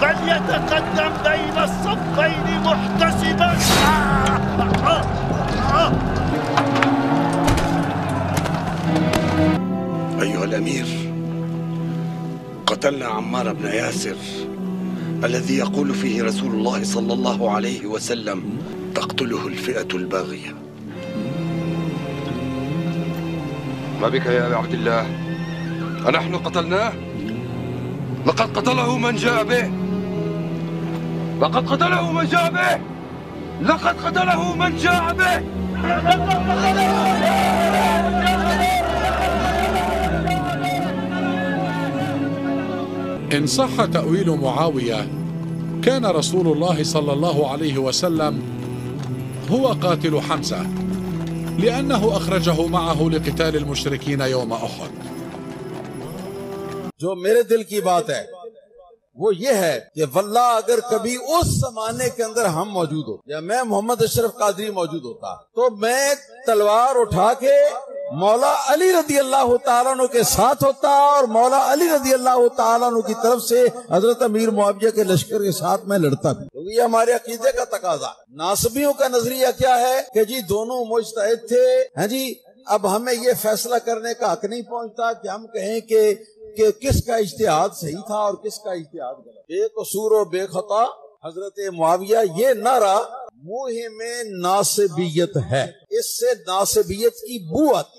فليتقدم بين الصفين محتسبا أيها الأمير قتلنا عمار بن ياسر الذي يقول فيه رسول الله صلى الله عليه وسلم تقتله الفئة الباغية ما بك يا أبي عبد الله أنحن قتلناه؟ لقد قتله من جاء به لقد قتله من جاء به لقد قتله من جاء به لقد قتله إن صح تأويل معاوية كان رسول الله صلى الله عليه وسلم هو قاتل حمزة لأنه أخرجه معه لقتال المشركين يوم أحد جو میرے دل کی بات ہے वो ये है कि वल्ला अगर कभी उस जमाने के अंदर हम मौजूद हो या मैं मोहम्मद अशरफ कादरी मौजूद होता तो मैं तलवार उठा के मौला अली रजी अल्लाह तु के साथ होता और मौला अली रजी अल्लाह तु की तरफ से हजरत अमीर मुआवजा के लश्कर के साथ मैं लड़ता भी क्योंकि तो ये हमारे अकीदे का तकाजा नासबियों का नजरिया क्या है कि जी दोनों मुश्तद थे हैं जी अब हमें यह फैसला करने का हक नहीं पहुंचता कि हम कहें कि कि किसका इश्तेहाद सही था और किसका इश्तेहाद गलत बेकसूर और बेखता हजरत मुआविया ये नारा मुहे में है इससे नासबियत की बुआत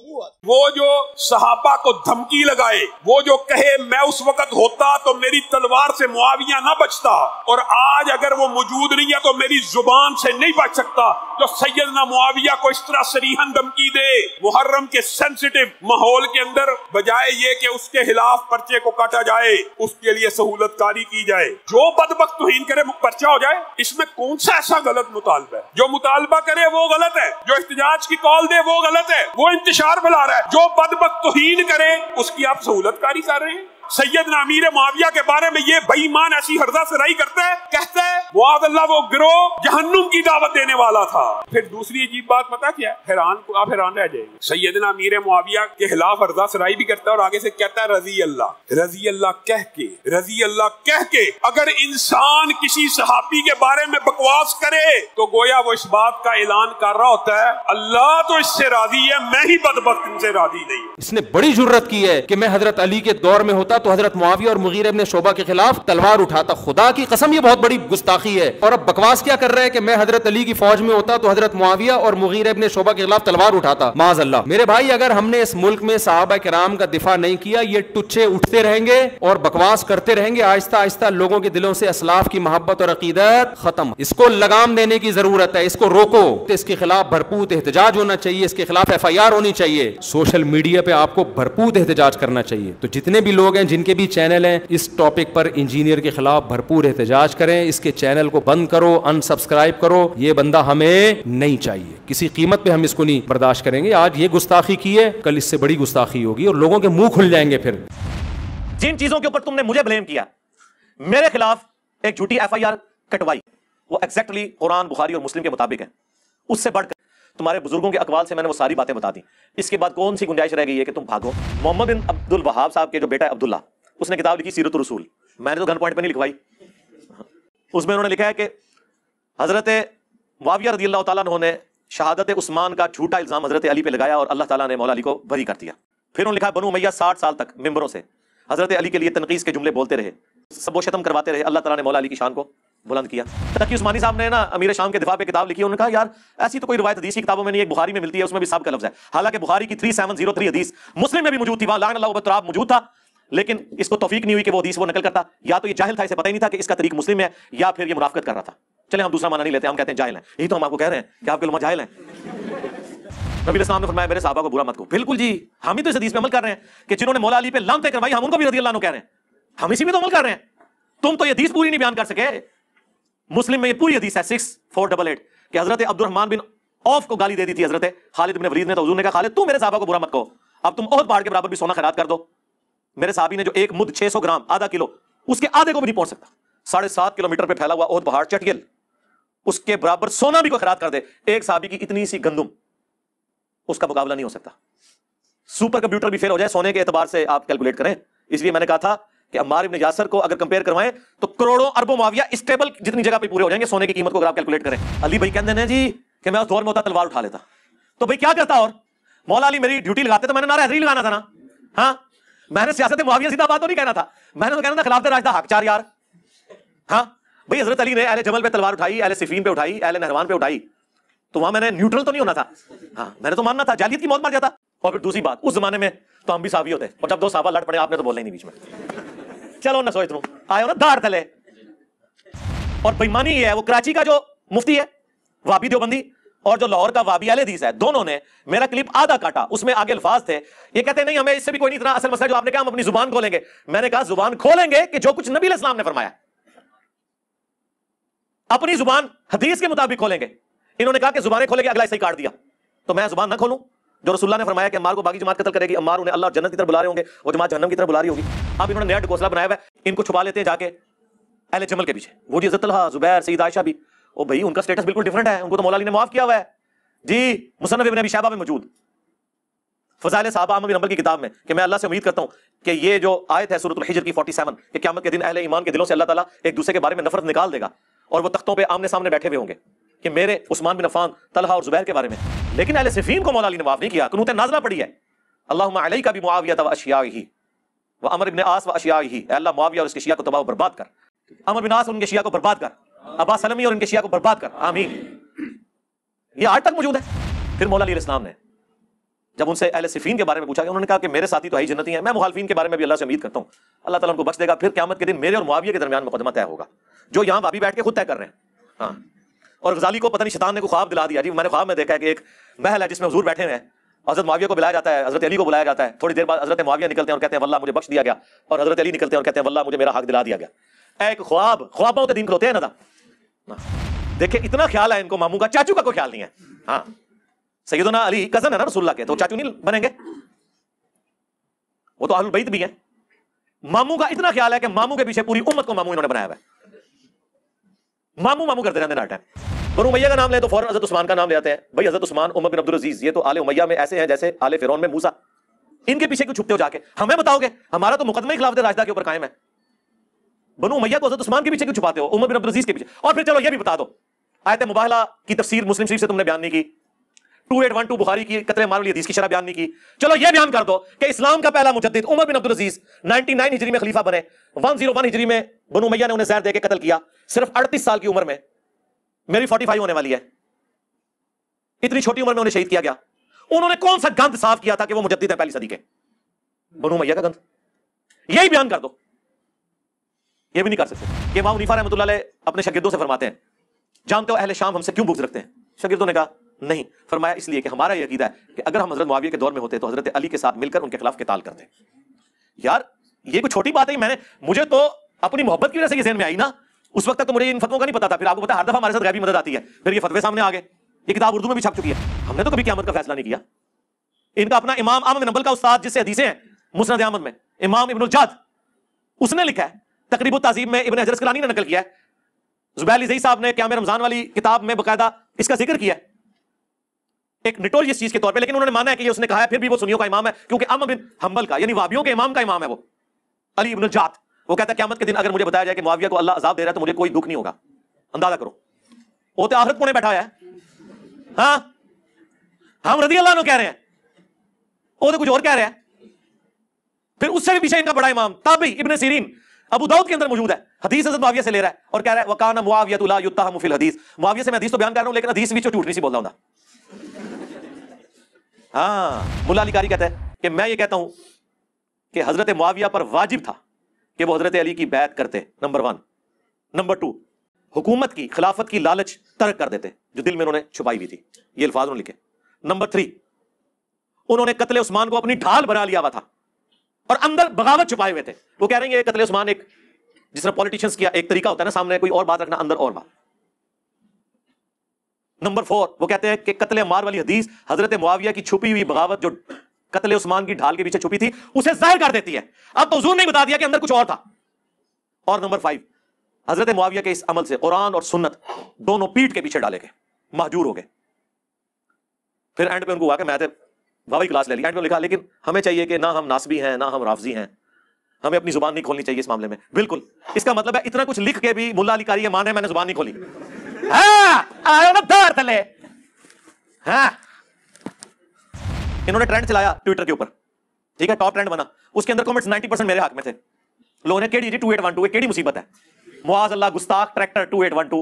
वो जो सहाबा को धमकी लगाए वो जो कहे मैं उस वक्त होता तो मेरी तलवार से मुआविया ना बचता और आज अगर वो मौजूद नहीं है तो मेरी जुबान से नहीं बच सकता जो तो ना मुआविया को इस तरह सरीहन धमकी दे मुहर्रम के सेंसिटिव माहौल के अंदर बजाय ये कि उसके खिलाफ पर्चे को काटा जाए उसके लिए सहूलत कारी की जाए जो बदबक तुहीन पर्चा हो जाए इसमें कौन सा ऐसा गलत मुतालबा है जो मुतालबा करे वो गलत है जो एहतजाज की कॉल दे वो गलत है वो इंतजार फैला रहा है जो बदबक तोहीन करे उसकी आप सहूलत कारी कर रहे हैं सैयद अमीर माविया के बारे में ये बेईमान ऐसी हरदा से सराई करता है कहता है मुआद अल्लाह वो गिरोह जहन्नुम की दावत देने वाला था फिर दूसरी अजीब बात पता क्या हैरान को आप हैरान रह जाएंगे सैयद अमीर माविया के खिलाफ हरदा सराई भी करता है और आगे से कहता है रजी अल्लाह रजी अल्लाह कह के रजी अल्लाह कह के अगर इंसान किसी सहाबी के बारे में बकवास करे तो गोया वो इस बात का ऐलान कर रहा होता है अल्लाह तो इससे राजी है मैं ही बदबक इनसे राजी नहीं इसने बड़ी जरूरत की है कि मैं हजरत अली के दौर में होता तो हजरत मुआविया और मुगीर इबन शोबा के खिलाफ तलवार उठाता खुदा की कसम ये बहुत बड़ी गुस्ताखी है और अब बकवास क्या कर रहे है कि मैं हजरत अली की फौज में होता तो हजरत मुआविया और मुगीर इबन शोबा के खिलाफ तलवार उठाता माज मेरे भाई अगर हमने इस मुल्क में साहबा कराम का दिफा नहीं किया ये टुच्चे उठते रहेंगे और बकवास करते रहेंगे आहिस्ता आहिस्ता लोगों के दिलों से असलाफ की मोहब्बत और अकीदत खत्म इसको लगाम देने की जरूरत है इसको रोको तो इसके खिलाफ भरपूर एहतजाज होना चाहिए इसके खिलाफ एफ आई आर होनी चाहिए सोशल मीडिया पे आपको भरपूर एहतजाज करना चाहिए तो जितने भी लोग हैं जिनके भी चैनल हैं इस टॉपिक पर इंजीनियर के खिलाफ भरपूर एहतजाज करें इसके चैनल को बंद करो अनसब्सक्राइब करो ये बंदा हमें नहीं चाहिए किसी कीमत पे हम इसको नहीं बर्दाश्त करेंगे आज ये गुस्ताखी की है कल इससे बड़ी गुस्ताखी होगी और लोगों के मुंह खुल जाएंगे फिर जिन चीजों के ऊपर तुमने मुझे ब्लेम किया मेरे खिलाफ एक झूठी एफ कटवाई वो एक्जैक्टली कुरान बुखारी और मुस्लिम के मुताबिक है उससे बढ़कर तुम्हारे बुजुर्गों के अकवाल से मैंने वो सारी बातें बता दी इसके बाद कौन सी गुंजाइश रह गई है कि तुम भागो मोहम्मद बिन अब्दुल वहाब साहब के जो बेटा है अब्दुल्ला उसने किताब लिखी सीरत रसूल मैंने तो गन पॉइंट पर नहीं लिखवाई उसमें उन्होंने लिखा है कि हज़रत वाविया रदी अल्लाह तला ने शहादत उस्मान का झूठा इल्ज़ाम हज़रत अली पे लगाया और अल्लाह ताला ने मौला अली को बरी कर दिया फिर उन्होंने लिखा बनू मैया साठ साल तक मेम्बरों से हज़रत अली के लिए तनकीस के जुमले बोलते रहे सबो शतम करवाते रहे अल्लाह ताला ने मौला अली की शान को बुलंद किया तकी उस्मानी साहब ने ना अमीर शाम के दिफा पे किताब लिखी उनका यार ऐसी तो कोई रिवायत हदीस की किताबों में नहीं एक बुखारी में मिलती है उसमें भी सब का लफ्ज है हालांकि बुखारी की थ्री सेवन जीरो थ्री हदीस मुस्लिम में भी मौजूद थी वहां लान अल्लाह बतराब मौजूद था लेकिन इसको तोफीक नहीं हुई कि वो हदीस वो नकल करता या तो ये जाहिल था इसे पता ही नहीं था कि इसका तरीक मुस्लिम है या फिर ये मुनाफत कर रहा था चले हम दूसरा माना नहीं लेते हम कहते हैं जाहिल है यही तो हम आपको कह रहे हैं कि आपके लोग जाहिल हैं नबी इस्लाम ने फरमाया मेरे साहबा को बुरा मत को बिल्कुल जी हम ही तो इस हदीस पे अमल कर रहे हैं कि जिन्होंने मौला अली पे लामते करवाई हम उनको भी रजी अल्लाह कह रहे हैं हम इसी में तो अमल कर रहे हैं तुम तो ये हदीस पूरी नहीं बयान कर सके मुस्लिम में ये पूरी हदीस है सिक्स फोर डबल एट कि हजरत अब्दुलरहमान बिन औफ को गाली दे दी थी हजरत खालिद बिन वरीद ने तो हजूर ने कहा खालिद तू मेरे साहबा को बुरा मत कहो अब तुम और पहाड़ के बराबर भी सोना खैरात कर दो मेरे साहबी ने जो एक मुद 600 ग्राम आधा किलो उसके आधे को भी नहीं पहुंच सकता साढ़े सात किलोमीटर पर फैला हुआ ओहद पहाड़ चटियल उसके बराबर सोना भी को खराब कर दे एक साहबी की इतनी सी गंदुम उसका मुकाबला नहीं हो सकता सुपर कंप्यूटर भी फेल हो जाए सोने के एतबार से आप कैलकुलेट करें इसलिए मैंने कहा था कि अम्मार इब्न यासर को अगर कंपेयर करवाएं तो करोड़ों अरबों माविया स्टेबल जितनी जगह पे पूरे हो जाएंगे सोने की कीमत को अगर आप कैलकुलेट करें अली भाई कहते हैं जी कि मैं उस दौर में होता तलवार उठा लेता तो भाई क्या करता और मौला अली मेरी ड्यूटी लगाते तो मैंने नारा हजरी लगाना था ना हाँ मैंने सियासत माविया सीधा बात तो नहीं कहना था मैंने तो कहना था खिलाफ राजदा हक चार यार हाँ भाई हजरत अली ने अहले जमल पे तलवार उठाई अहले सिफीन पे उठाई अहले नहरवान पे उठाई तो वहां मैंने न्यूट्रल तो नहीं होना था हाँ मैंने तो मानना था जालियत की मौत मर जाता और फिर दूसरी बात उस जमाने में तो हम भी सावी होते और जब दो साहबा लड़ पड़े आपने तो बोलना ही नहीं बीच में चलो ना सोच रू आयो ना धार थले और बेईमानी ये है वो कराची का जो मुफ्ती है वापी देवबंदी और जो लाहौर का वाबी अलहदीस है दोनों ने मेरा क्लिप आधा काटा उसमें आगे अल्फाज थे ये कहते नहीं हमें इससे भी कोई नहीं इतना असल मसला जो आपने कहा हम अपनी जुबान खोलेंगे मैंने कहा जुबान खोलेंगे कि जो कुछ नबी इस्लाम ने फरमाया अपनी जुबान हदीस के मुताबिक खोलेंगे इन्होंने कहा कि जुबान खोलेंगे अगला ऐसे ही काट दिया तो मैं जुबान ना खोलूं जो रसुल्ला ने फरमाया कि अमार को बाकी जमात कतल करेगी अमार उन्हें अल्लाह जन्नत की तरफ बुला रहे होंगे वो जमात जन्म की तरफ बुला रही होगी अब इन्होंने नया घोसला बनाया हुआ है इनको छुपा लेते हैं जाके अहले जमल के पीछे वो जी जतल जुबैर सईद आयशा भी ओ भाई उनका स्टेटस बिल्कुल डिफरेंट है उनको तो मौलाली ने माफ़ किया हुआ है जी मुसनफ़ इबन अभी शाबा में मौजूद फजाल साहब अहमद नंबर की किताब में कि मैं अल्लाह से उम्मीद करता हूँ कि ये जो आयत है सूरत हिजर की फोर्टी सेवन के क्यामत के दिन अहले ईमान के दिलों से अल्लाह ताला एक दूसरे के बारे में नफरत निकाल देगा और वो तख्तों पर आमने सामने बैठे हुए होंगे कि मेरे उस्मान बिन अफान तलहा और जुबैर के बारे में लेकिन अल सिफीन को मौलानी ने माफ़ नहीं किया कनूत नाजला पड़ी है अल्लाह का भी मुआविया था अशिया ही व अमर बिन आस व अशिया ही अल्लाह मुआविया और उसके शिया को तबाह बर्बाद कर अमर बिन आस उनके शिया को बर्बाद कर अब्बास और उनके शिया को बर्बाद कर आमीन ये आज तक मौजूद है फिर मौला इस्लाम ने जब उनसे अहल सिफीन के बारे में पूछा गया उन्होंने कहा कि मेरे साथी तो आई जन्नती है मैं मुहालफी के बारे में भी अल्लाह से उम्मीद करता हूँ अल्लाह तला उनको बख्श देगा फिर क्यामत के दिन मेरे और मुआविया के दरमियान मुकदमा तय होगा जो यहाँ भाभी बैठ के खुद तय कर रहे हैं हाँ और गजाली को पता नहीं शैतान ने को ख्वाब दिला दिया जी मैंने ख्वाब में देखा है कि एक महल है जिसमें हजूर बैठे हैं हजरत माविया को बुलाया जाता है हजरत अली को बुलाया जाता है थोड़ी देर बाद हजरत माविया निकलते हैं और कहते हैं वल्ला मुझे बख्श दिया गया और हजरत अली निकलते हैं और कहते हैं वल्ला मुझे मेरा हक दिला दिया गया एक ख्वाब ख्वाब बहुत दिन खोते हैं ना देखिए इतना ख्याल है इनको मामू का चाचू का कोई ख्याल नहीं है हाँ सैदना अली कजन है ना रसुल्ला के तो चाचू नहीं बनेंगे वो तो अहल बैत भी है मामू का इतना ख्याल है कि मामू के पीछे पूरी उम्मत को मामू इन्होंने बनाया हुआ है मामू मामू करते रहते नाटक और उमैया का नाम ले तो फौरन हजरत उस्मान का नाम ले आते हैं भाई हजरत उस्मान उमर बिन अब्दुल अजीज ये तो आले उमैया में ऐसे हैं जैसे आले फिरौन में मूसा इनके पीछे क्यों छुपते हो जाके हमें बताओगे हमारा तो मुकदमा खिलाफ राजदा के ऊपर कायम है बनू उमैया को हजरत उस्मान के पीछे क्यों छुपाते हो उमर बिन अब्दुल अजीज के पीछे और फिर चलो ये भी बता दो आयत मुबाहला की तफसीर मुस्लिम शरीफ से तुमने बयान नहीं की two eight one two Bukhari की कतरे मारुल हदीस की शराब बयान नहीं की चलो ये बयान कर दो कि इस्लाम का पहला मुजद्दिद उमर बिन अब्दुल अजीज 99 हिजरी में खलीफा बने 101 हिजरी में बनू मैया ने उन्हें जहर देकर कत्ल किया सिर्फ अड़तीस साल की उम्र में मेरी फोर्टी फाइव होने वाली है इतनी छोटी उम्र में उन्हें शहीद किया गया उन्होंने कौन सा गंध साफ किया था कि वो मुजद्दीद है पहली सदी के बनू मैया का गंध यही बयान कर दो ये भी नहीं कर सकते इमाम मुनीफा रहमत अपने शगिदों से फरमाते हैं जानते हो अहले शाम हमसे क्यों भूख रखते हैं शगिदों ने कहा नहीं फरमाया इसलिए कि हमारा यह अकीदा है कि अगर हम हजरत मुआविया के दौर में होते तो हजरत अली के साथ मिलकर उनके खिलाफ किताल करते यार ये कोई छोटी बात है मैंने मुझे तो अपनी मोहब्बत की वजह से जहन में आई ना उस वक्त तक तो मुझे इन फतवों का नहीं पता था फिर आपको पता हर दफा हमारे साथ गैबी मदद आती है फिर ये फतवे सामने आ गए ये किताब उर्दू में भी छप चुकी है हमने तो कभी क्यामत का फैसला नहीं किया इनका अपना इमाम अहमद नंबल का उस्ताद जिससे हदीसे हैं मुसनद अहमद में इमाम इबन जाद उसने लिखा है तकरीब तहजीब में इबन हजरत कलानी ने नकल किया है जुबैर अली साहब ने क्या रमजान वाली किताब में बकायदा इसका जिक्र किया एक निटोल इस चीज के तौर पे लेकिन उन्होंने माना है कि उसने कहा है फिर भी वो सुनियों का इमाम है क्योंकि अम बिन हम्बल का यानी वाबियों के इमाम का इमाम है वो अली इबन जात वो कहता है क्यामत के दिन अगर मुझे बताया जाए कि मुआविया को अल्लाह अजाब दे रहा है तो मुझे कोई दुख नहीं होगा अंदाजा करो वो तो आहरत पुणे बैठा है हाँ हम रदी अल्लाह कह रहे हैं वो तो कुछ और कह रहे हैं फिर उससे भी पीछे इनका बड़ा इमाम ताबी इबन सीरीन अबू दाऊद के अंदर मौजूद है हदीस हजरत मुआविया से ले रहा है और कह रहा है वकाना मुआविया युद्धा मुफिल हदीस मुआविया से मैं हदीस तो बयान कर रहा हूं लेकिन हदीस भी झूठ नहीं सी बोल रहा हूं हाँ मुला कारी कहता है कि मैं ये कहता हूं कि हजरत मुआविया पर वाजिब था कि वो हज़रत अली की बैत करते नंबर वन नंबर टू हुकूमत की खिलाफत की लालच तर्क कर देते जो दिल में उन्होंने छुपाई हुई थी ये अल्फाज उन्होंने लिखे नंबर थ्री उन्होंने कत्ल उस्मान को अपनी ढाल बना लिया हुआ था और अंदर बगावत छुपाए हुए थे वो कह रहे हैं ये कत्ल उस्मान एक जिस तरह पॉलिटिशियंस किया एक तरीका होता है ना सामने कोई और बात रखना अंदर और बात नंबर फोर वो कहते हैं कि कत्ल मार वाली हदीस हजरत मुआविया की छुपी हुई बगावत जो कतले उस्मान की ढाल के पीछे छुपी थी उसे जाहिर कर देती है अब तो हजूर ने बता दिया कि अंदर कुछ और था और नंबर फाइव हजरत मुआविया के इस अमल से कुरान और सुन्नत दोनों पीठ के पीछे डाले गए महजूर हो गए फिर एंड पे उनको हुआ कि मैं भावी तो क्लास ले ली एंड पे लिखा लेकिन हमें चाहिए कि ना हम नासबी हैं ना हम राफजी हैं हमें अपनी जुबान नहीं खोलनी चाहिए इस मामले में बिल्कुल इसका मतलब है इतना कुछ लिख के भी मुला अली कारी मान है मैंने जुबान नहीं खोली हाँ, आयो ना दर्द तले हाँ, इन्होंने ट्रेंड चलाया ट्विटर के ऊपर ठीक है टॉप ट्रेंड बना उसके अंदर कमेंट्स 90 परसेंट मेरे हाथ में थे लोगों ने केड़ी जी टू एट वन टू केड़ी मुसीबत है मुआज अल्लाह गुस्ताख tractor two eight one two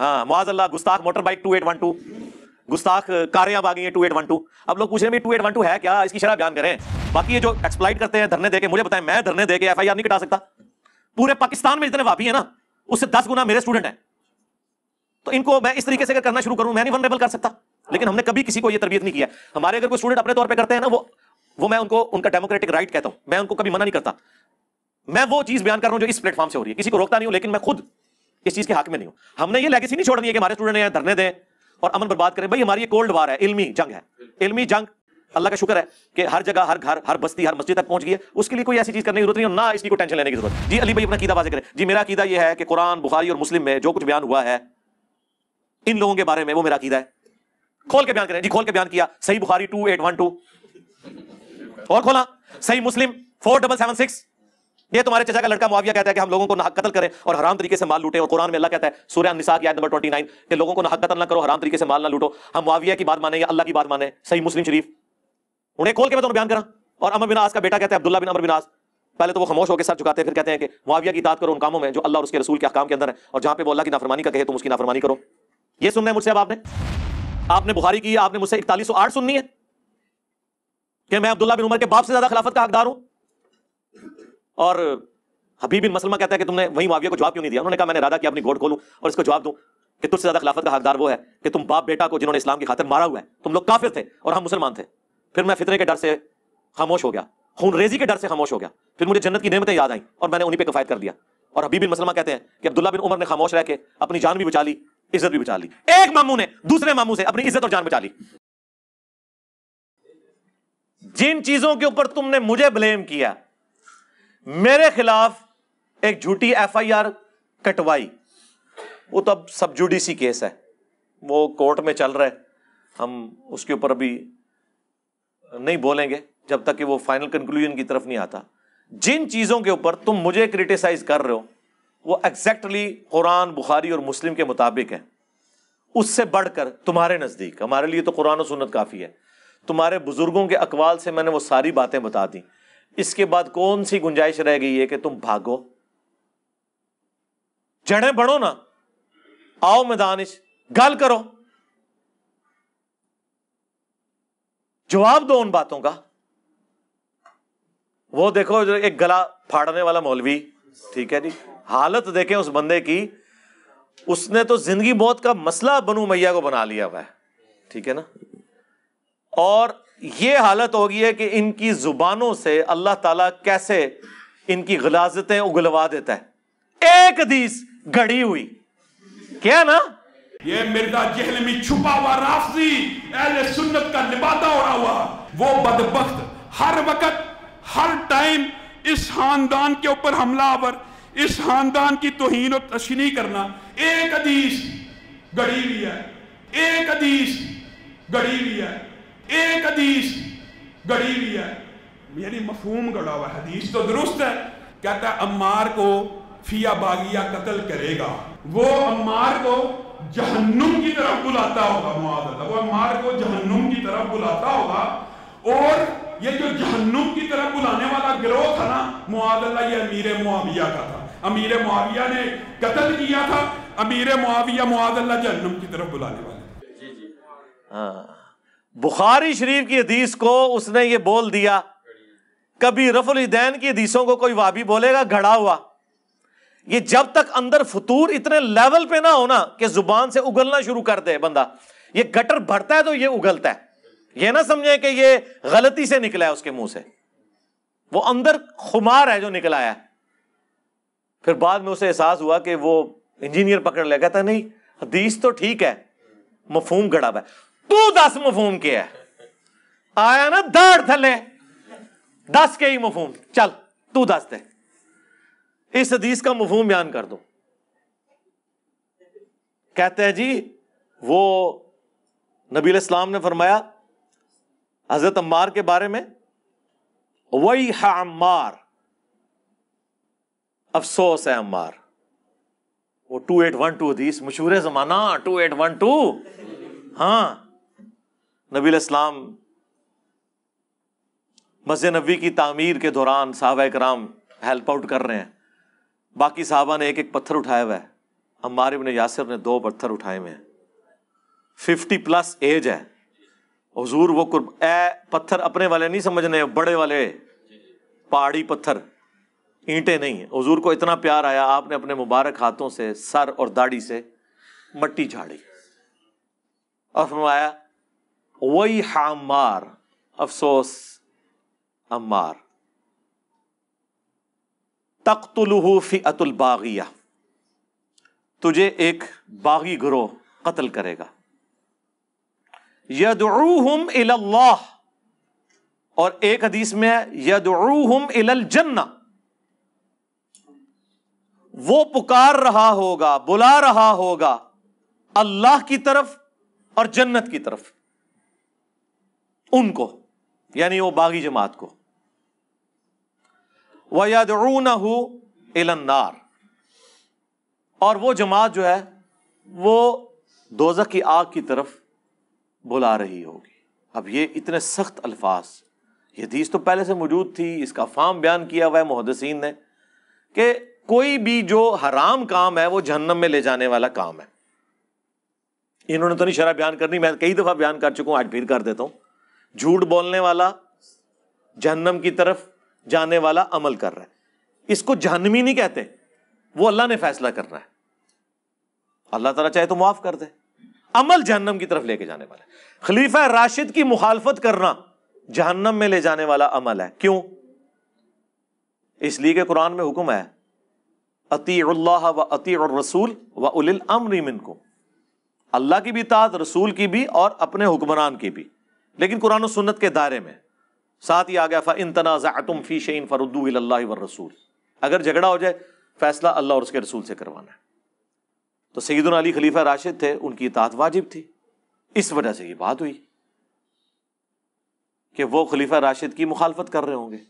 हाँ मुआज अल्लाह गुस्ताख motor bike two eight one two गुस्ताख कारें अब आ गई हैं टू एट वन टू अब लोग पूछ रहे हैं टू एट वन टू है क्या इसकी शराब बयान करें बाकी ये जो एक्सप्लाइट करते हैं धरने देके मुझे बताएं मैं धरने देके एफ आई आर नहीं कटा सकता पूरे पाकिस्तान में जितने वापी है ना उससे दस गुना मेरे स्टूडेंट हैं तो इनको मैं इस तरीके से करना शुरू करूं मैं नहीं वनरेबल कर सकता लेकिन हमने कभी किसी को ये तरबियत नहीं किया हमारे अगर कोई स्टूडेंट अपने तौर पर करते हैं ना वो वो मैं उनको उनका डेमोक्रेटिक राइट कहता हूं मैं उनको कभी मना नहीं करता मैं वो चीज बयान कर रहा हूँ जो इस प्लेटफॉर्म से हो रही है किसी को रोकता नहीं हूं लेकिन मैं खुद इस चीज के हक में नहीं हूं हमने ये लेगेसी नहीं छोड़नी है कि हमारे स्टूडेंट यहां धरने दें और अमन बर्बाद करें भाई हमारी ये कोल्ड वार है इल्मी जंग है इल्मी जंग अल्लाह का शुक्र है कि हर जगह हर घर हर बस्ती हर मस्जिद तक पहुंच गई है उसके लिए कोई ऐसी चीज करने की जरूरत नहीं है ना इसकी को टेंशन लेने की जरूरत जी अली भाई अपना कीदा वाजे करें जी मेरा कीदा यह है कि कुरान बुखारी और मुस्लिम में जो कुछ बयान हुआ है इन लोगों के बारे में वो मेरा कीदा है खोल के बयान करें जी खोल के बयान किया सही Bukhari two eight one two और खोला सही मुस्लिम फोर डबल सेवन सिक्स ये तुम्हारे चचा का लड़का मुआविया कहता है कि हम लोगों को ना कतल करें और हराम तरीके से माल लूटे और कुरान में अल्लाह कहता है सूर्य निसा की नंबर ट्वेंटी नाइन के लोगों को ना कतल ना करो हराम तरीके से माल ना लूटो हम मुआविया की बात माने या अल्लाह की बात माने सही मुस्लिम शरीफ उन्हें खोल के मैं तुम्हें बयान करा और अमर बिनास का बेटा कहता है अब्दुल्ला बिन अमर बिनास पहले तो वो खामोश होकर सर झुकाते फिर कहते हैं कि मुआविया की ताद करो उन कामों में जो अल्लाह और उसके रसूल के अहकाम के अंदर है और जहाँ पे वो अल्लाह की नाफरमानी का कहे तुम उसकी नाफरमानी करो ये सुनना है मुझसे अब आपने आपने बुखारी की आपने मुझसे इकतालीस आठ सुननी है कि मैं अब्दुल्ला बिन उमर के बाप से ज्यादा खिलाफत का हकदार हूं और हबीब बिन मसलमा कहता है कि तुमने वही माविया को जवाब क्यों नहीं दिया उन्होंने कहा मैंने राधा की अपनी गोड खोलूं और इसको जवाब दूं कि तुझसे ज्यादा खिलाफत का हकदार वो है कि तुम बाप बेटा को जिन्होंने इस्लाम की खातिर मारा हुआ है तुम लोग काफिर थे और हम मुसलमान थे फिर मैं फितरे के डर से खामोश हो गया खून रेजी के डर से खामोश हो गया फिर मुझे जन्नत की नियमतें याद आई और मैंने उन्हीं पर कफायत कर दिया और हबीब बिन मसलमा कहते हैं कि अब्दुल्ला बिन उमर ने खामोश रह के अपनी जान भी बचा ली इज्जत भी बचा ली एक मामू ने दूसरे मामू से अपनी इज्जत और जान बचा ली जिन चीजों के ऊपर तुमने मुझे ब्लेम किया मेरे खिलाफ एक झूठी एफआईआर कटवाई वो तो अब सब जुडिसी केस है वो कोर्ट में चल रहा है हम उसके ऊपर अभी नहीं बोलेंगे जब तक कि वो फाइनल कंक्लूजन की तरफ नहीं आता जिन चीजों के ऊपर तुम मुझे क्रिटिसाइज कर रहे हो वो एग्जैक्टली कुरान बुखारी और मुस्लिम के मुताबिक है उससे बढ़कर तुम्हारे नज़दीक हमारे लिए तो कुरान और सुन्नत काफ़ी है तुम्हारे बुज़ुर्गों के अकवाल से मैंने वो सारी बातें बता दी इसके बाद कौन सी गुंजाइश रह गई है कि तुम भागो जड़ें बढ़ो ना आओ मैदानिश गल करो जवाब दो उन बातों का वो देखो एक गला फाड़ने वाला मौलवी ठीक है जी हालत देखें उस बंदे की उसने तो जिंदगी मौत का मसला बनू मैया को बना लिया हुआ है ठीक है ना और ये हालत हो गई है कि इनकी जुबानों से अल्लाह ताला कैसे इनकी गलाजतें उगलवा देता है एक दीस घड़ी हुई क्या ना ये मिर्जा जहल में छुपा हुआ राफी अहले सुन्नत का लिबादा हो रहा हुआ वो बदबख्त हर वक्त हर टाइम इस खानदान के ऊपर हमलावर इस खानदान की तोहन और तशनी करना एक हदीस गड़ी हुई है एक हदीस गड़ी हुई है एक हदीस गड़ी हुई है यानी मफहूम गड़ा हुआ हदीस तो दुरुस्त है कहता है अम्मार को फिया बागिया कत्ल करेगा वो अम्मार को जहन्नुम की तरफ बुलाता होगा मुआवजा वो अम्मार को जहन्नुम की तरफ बुलाता होगा और ये जो जहन्नुम की तरफ बुलाने वाला गिरोह था ना मुआवजा ये अमीर मुआविया का था अमीर मुआविया ने कत्ल किया था अमीर मुआविया मुआजल्ला जहनम की तरफ बुलाने वाले जी जी हाँ। बुखारी शरीफ की हदीस को उसने ये बोल दिया कभी रफुल दैन की हदीसों को कोई वाबी बोलेगा घड़ा हुआ ये जब तक अंदर फतूर इतने लेवल पे ना हो ना कि जुबान से उगलना शुरू कर दे बंदा ये गटर भरता है तो ये उगलता है ये ना समझे कि ये गलती से निकला है उसके मुंह से वो अंदर खुमार है जो निकला है फिर बाद में उसे एहसास हुआ कि वो इंजीनियर पकड़ ले कहता नहीं हदीस तो ठीक है मफहूम गड़ा है तू दस मफहूम के है आया ना दाढ़ थले दस के ही मफहूम चल तू दस दे इस हदीस का मफहूम बयान कर दो कहते हैं जी वो नबी इस्लाम ने फरमाया हजरत अम्मार के बारे में वही हाँ अफसोस है अम्मार वो टू एट वन टू थी मशहूर जमाना टू एट वन टू हाँ नबी इस्लाम मस्जिद नबी की तामीर के दौरान साहब कराम हेल्प आउट कर रहे हैं बाकी साहबा ने एक एक पत्थर उठाया हुआ है अम्बार इबन यासिर ने दो पत्थर उठाए हुए हैं फिफ्टी प्लस एज है हजूर वो ए पत्थर अपने वाले नहीं समझने बड़े वाले पहाड़ी पत्थर ईंटें नहीं हजूर को इतना प्यार आया आपने अपने मुबारक हाथों से सर और दाढ़ी से मट्टी झाड़ी और फरमाया वही हामार अफसोस अमार अम्मार फी अतुल बागिया तुझे एक बागी गुरोह कत्ल करेगा यदरूहम इल्लाह और एक हदीस में है यदरूहम इलल जन्ना वो पुकार रहा होगा बुला रहा होगा अल्लाह की तरफ और जन्नत की तरफ उनको यानी वो बागी जमात को वयदून इलन्नार और वो जमात जो है वो दोजक की आग की तरफ बुला रही होगी अब ये इतने सख्त अल्फाज ये हदीस तो पहले से मौजूद थी इसका फार्म बयान किया हुआ है मुहदसिन ने कि कोई भी जो हराम काम है वो जहन्नम में ले जाने वाला काम है इन्होंने तो नहीं शराब बयान करनी मैं कई दफ़ा बयान कर चुका हूं आज फिर कर देता हूं झूठ बोलने वाला जहन्नम की तरफ जाने वाला अमल कर रहा है इसको जहनमी नहीं कहते वो अल्लाह ने फैसला करना है अल्लाह तला चाहे तो माफ़ कर दे अमल जहन्नम की तरफ लेके जाने वाला है खलीफा राशिद की मुखालफत करना जहन्नम में ले जाने वाला अमल है क्यों इसलिए कि कुरान में हुक्म है अतील्ला व अती और रसूल व उलिल अमरिमिन को अल्लाह की भी ताद रसूल की भी और अपने हुक्मरान की भी लेकिन कुरान और सुन्नत के दायरे में साथ ही आ गया फ़ा इन तनाज़ातुम फ़ी शैन फ़रुद्दू व रसूल अगर झगड़ा हो जाए फैसला अल्लाह और उसके रसूल से करवाना है तो सईदन अली खलीफा राशिद थे उनकी इतात वाजिब थी इस वजह से ये बात हुई कि वो खलीफा राशिद की मुखालफत कर रहे होंगे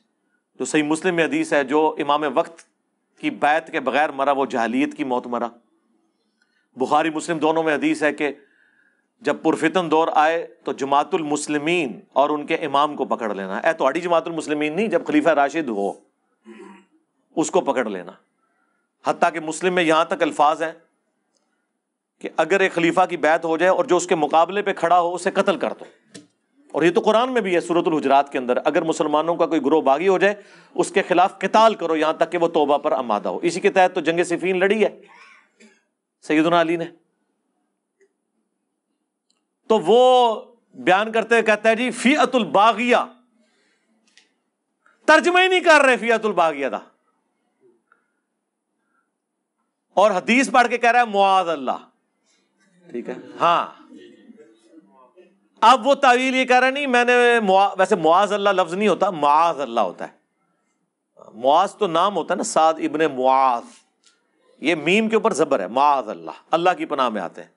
जो सही मुस्लिम में हदीस है जो इमाम वक्त की बैत के बगैर मरा वो जहलीत की मौत मरा बुखारी मुस्लिम दोनों में हदीस है कि जब पुरफितन दौर आए तो जमातुल मुस्लिमीन और उनके इमाम को पकड़ लेना ए तो जमातुल मुस्लिमीन नहीं जब खलीफा राशिद हो उसको पकड़ लेना हती कि मुस्लिम में यहाँ तक अल्फाज हैं कि अगर एक खलीफा की बैत हो जाए और जो उसके मुकाबले पर खड़ा हो उसे कतल कर दो और ये तो कुरान में भी है सूरतुल हुजरात के अंदर अगर मुसलमानों का कोई ग्रोह बागी हो जाए उसके खिलाफ किताल करो यहां तक कि वो तोबा पर अमादा हो इसी के तहत तो जंग सिफीन लड़ी है सैदना अली ने तो वो बयान करते हुए कहता है जी फी अतुल बागिया तर्जमा ही नहीं कर रहे फीअतुल बागिया था और हदीस पढ़ के कह रहा है मुआज अल्लाह ठीक है हाँ अब वो तावील ये कह रहा नहीं मैंने मुआ, वैसे मुआज अल्लाह लफ्ज नहीं होता मुआज अल्लाह होता है मुआज तो नाम होता है ना साद इबन मुआज ये मीम के ऊपर जबर है मुआज अल्लाह अल्लाह की पनाह में आते हैं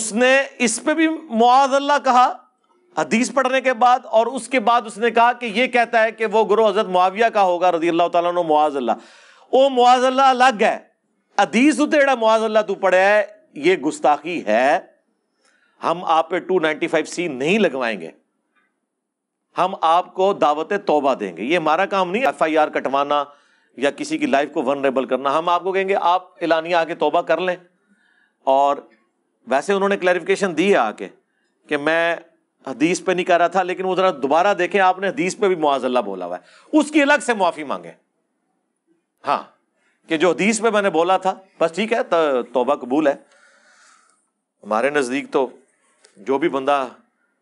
उसने इस पे भी मुआज अल्लाह कहा हदीस पढ़ने के बाद और उसके बाद उसने कहा कि ये कहता है कि वो गुरु हजरत मुआविया का होगा रजी अल्लाह तुआज मुआजल्ला वो अल्लाह अलग है हदीस मुआज अल्लाह तू पढ़े ये गुस्ताखी है हम आप पे 295 सी नहीं लगवाएंगे हम आपको दावत तोबा देंगे ये हमारा काम नहीं एफ आई आर कटवाना या किसी की लाइफ को वनरेबल करना हम आपको कहेंगे आप एलानिया आके तोबा कर लें और वैसे उन्होंने क्लैरिफिकेशन दी है आके कि मैं हदीस पे नहीं कर रहा था लेकिन वो जरा दोबारा देखें आपने हदीस पे भी मुआजल्ला बोला हुआ है उसकी अलग से मुआफ़ी मांगे हाँ कि जो हदीस पे मैंने बोला था बस ठीक है तो, तोबा कबूल है हमारे नज़दीक तो जो भी बंदा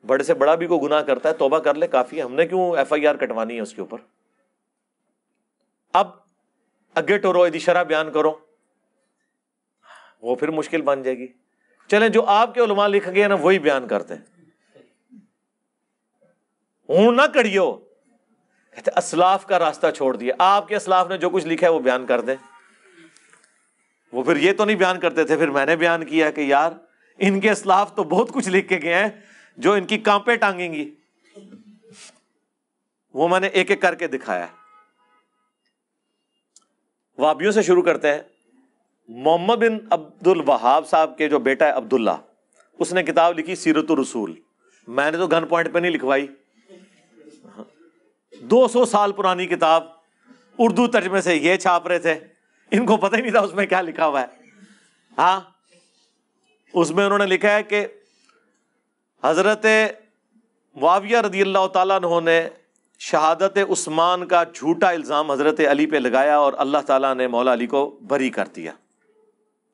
बड़े से बड़ा भी को गुनाह करता है तोबा कर ले काफी हमने क्यों एफ आई आर कटवानी है उसके ऊपर अब अगे टोरो शरा बयान करो वो फिर मुश्किल बन जाएगी चले जो आपके उलमा लिख गए ना वही बयान करते हैं हूं ना करियो कहते असलाफ का रास्ता छोड़ दिया आपके असलाफ ने जो कुछ लिखा है वो बयान कर दे वो फिर ये तो नहीं बयान करते थे फिर मैंने बयान किया कि यार इनके स्लाफ तो बहुत कुछ लिख के गए हैं जो इनकी कांपे टांगेंगी वो मैंने एक एक करके दिखाया है वाबियों से शुरू करते हैं मोहम्मद बिन अब्दुल वहाब साहब के जो बेटा है अब्दुल्ला उसने किताब लिखी सीरत रसूल मैंने तो गन पॉइंट पे नहीं लिखवाई 200 साल पुरानी किताब उर्दू तर्जमे से ये छाप रहे थे इनको पता ही नहीं था उसमें क्या लिखा हुआ है हाँ उसमें उन्होंने लिखा है कि हज़रत वाविया रदी अल्लाह तु ने शहादत उस्मान का झूठा इल्ज़ाम हज़रत अली पे लगाया और अल्लाह ताला ने मौला अली को बरी कर दिया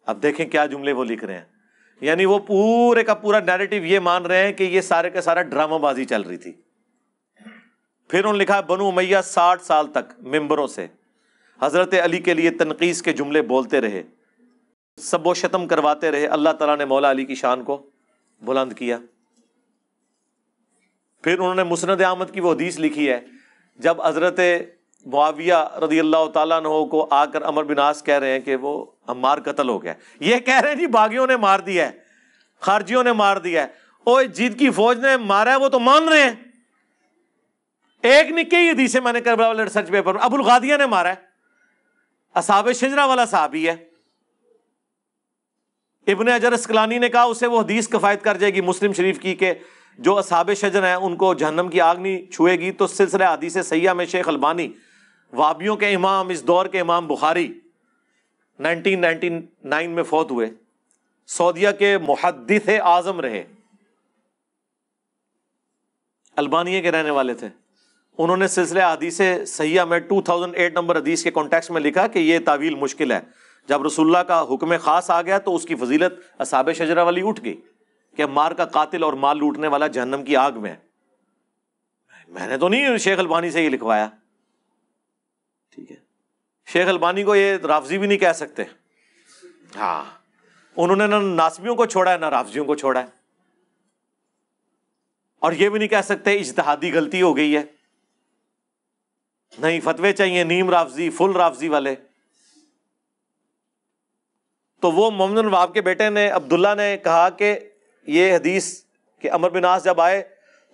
अब देखें क्या जुमले वो लिख रहे हैं यानी वो पूरे का पूरा नैरेटिव ये मान रहे हैं कि ये सारे का सारा ड्रामाबाजी चल रही थी फिर उन्होंने लिखा बनु मैया साठ साल तक मेम्बरों से हज़रत अली के लिए तनकीस के जुमले बोलते रहे सब शतम करवाते रहे अल्लाह तला ने मौला अली की शान को बुलंद किया फिर उन्होंने मुसनद अहमद की वो हदीस लिखी है जब हज़रत मुआविया रदी अल्लाह तु को आकर अमर बिनास कह रहे हैं कि वो अमार कत्ल हो गया ये कह रहे हैं जी बागियों ने मार दिया है खारजियों ने मार दिया है ओ जीत की फौज ने मारा है वो तो मान रहे हैं एक ने कई हदीसें मैंने कर वाले रिसर्च पेपर अबुल गादिया ने मारा है असाब शिजरा वाला साहब ही है इबन अजर इसकलानी ने कहा उसे वो हदीस कफायत कर जाएगी मुस्लिम शरीफ की के जो असाब शजन है उनको जहनम की आग नहीं छुएगी तो सिलसिला हदीस सयाह में शेख अलबानी वाबियों के इमाम इस दौर के इमाम बुखारी 1999 में फौत हुए सऊदिया के मुहदस आजम रहे अल्बानिया के रहने वाले थे उन्होंने सिलसिले हदीस सयाह में 2008 नंबर हदीस के कॉन्टेक्स्ट में लिखा कि ये तावील मुश्किल है जब रसुल्ला का हुक्म खास आ गया तो उसकी फजीलत असाब शजरा वाली उठ गई कि मार का कातिल और माल लूटने वाला जहनम की आग में है मैंने तो नहीं शेख अलबानी से ही लिखवाया ठीक है शेख अलबानी को ये राफजी भी नहीं कह सकते हाँ उन्होंने ना नासमियों को छोड़ा है ना राफजियों को छोड़ा है और ये भी नहीं कह सकते इजतहादी गलती हो गई है नहीं फतवे चाहिए नीम राफजी फुल राफजी वाले तो वो मोमिन नवाब के बेटे ने अब्दुल्ला ने कहा कि ये हदीस कि अमर बिनास जब आए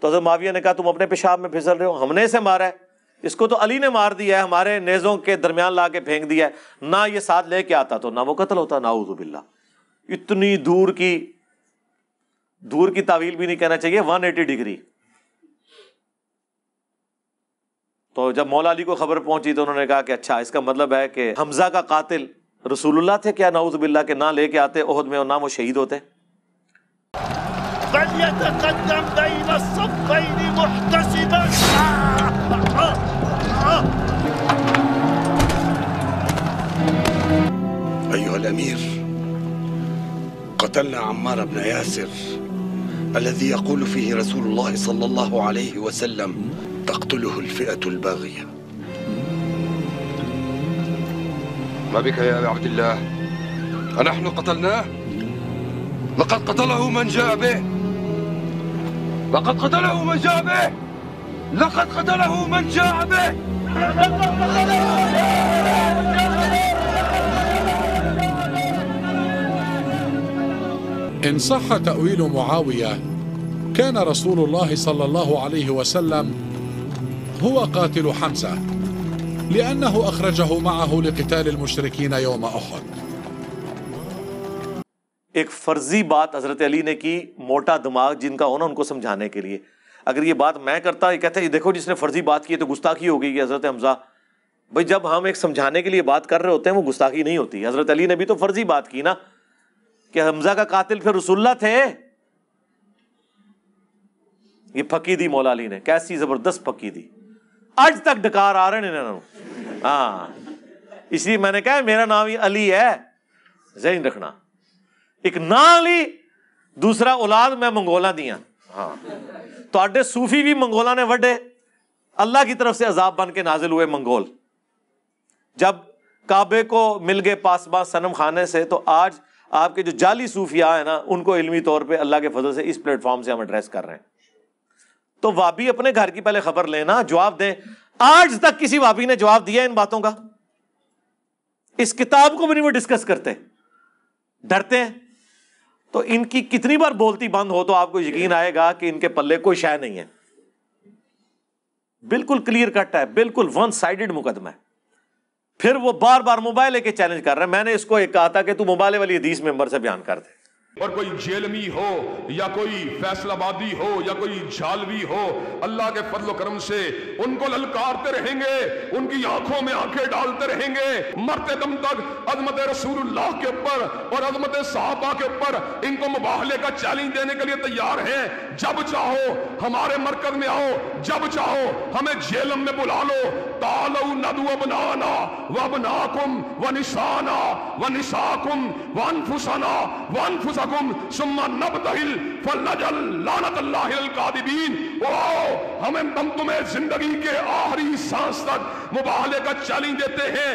तो हजरत माविया ने कहा तुम अपने पेशाब में फिसल रहे हो हमने इसे मारा है इसको तो अली ने मार दिया है हमारे नेज़ों के दरमियान ला के फेंक दिया है ना ये साथ लेके आता तो ना वो कत्ल होता उजुबिल्ला इतनी दूर की दूर की तावील भी नहीं कहना चाहिए एटी डिग्री तो जब मौला अली को खबर पहुंची तो उन्होंने कहा कि अच्छा इसका मतलब है कि हमजा का कातिल رسول اللہ تھے کیا نعوذ باللہ کے نہ لے کے آتے عہد میں اور نہ وہ شہید ہوتے فَلْيَتَقَدَّمْ بَيْنَ الصَّفَّيْنِ مُحْتَسِبًا أيها الأمير قتلنا عمار بن ياسر الذي يقول فيه رسول الله صلى الله عليه وسلم تقتله الفئة الباغية ما بك يا أبي عبد الله أنحن قتلناه لقد قتله من جاء به لقد قتله من جاء به لقد قتله من جاء به لقد قتله من جاء به إن صح تأويل معاوية كان رسول الله صلى الله عليه وسلم هو قاتل حمزة لأنه أخرجه معه لقتال المشركين يوم أحد एक फर्जी बात हजरत अली ने की मोटा दिमाग जिनका होना उनको समझाने के लिए अगर ये बात मैं करता ये कहते ये देखो जिसने फर्जी बात की है तो गुस्ताखी हो गई हजरत हमजा भाई जब हम एक समझाने के लिए बात कर रहे होते हैं वो गुस्ताखी नहीं होती हजरत अली ने भी तो फर्जी बात की ना कि हमजा का कातिल फिर रसुल्ला थे ये फकी दी मौला अली ने कैसी जबरदस्त फकी दी आज तक डकार आ रहे हैं हाँ इसलिए मैंने कहा मेरा नाम ही अली है जहन रखना एक ना अली दूसरा औलाद मैं मंगोला दिया हाँ तो सूफी भी मंगोला ने वे अल्लाह की तरफ से अजाब बन के नाजिल हुए मंगोल जब काबे को मिल गए पासबा सनम खाने से तो आज आपके जो जाली सूफिया है ना उनको इलमी तौर पे अल्लाह के फजल से इस प्लेटफॉर्म से हम एड्रेस कर रहे हैं तो वाबी अपने घर की पहले खबर लेना जवाब दे आज तक किसी वाबी ने जवाब दिया इन बातों का इस किताब को भी नहीं वो डिस्कस करते डरते हैं तो इनकी कितनी बार बोलती बंद हो तो आपको यकीन आएगा कि इनके पल्ले कोई शय नहीं है बिल्कुल क्लियर कट है बिल्कुल वन साइडेड मुकदमा है फिर वो बार बार मोबाइल लेके चैलेंज कर रहे हैं मैंने इसको एक कहा था कि तू मोबाइल वाली हदीस मेंबर से बयान कर दे और कोई जेलमी हो या कोई फैसलाबादी हो या कोई झालवी हो अल्लाह के फजल करम से उनको ललकारते रहेंगे उनकी आंखों में आंखें डालते रहेंगे मरते दम तक अजमत रसूलुल्लाह के ऊपर और अजमत साहबा के ऊपर इनको मुबाहले का चैलेंज देने के लिए तैयार हैं जब चाहो हमारे मरकज में आओ जब चाहो हमें जेलम में बुला लो तालो नदु बनाना व बनाकुम व निशाना व निशाकुम वन फुसाना वन फुस अनफुसकुम सुम्मा नबतहिल फलनजल लानत अल्लाह अल कादिबीन ओ हमें हम तुम्हें जिंदगी के आखिरी सांस तक मुबाहले का चैलेंज देते हैं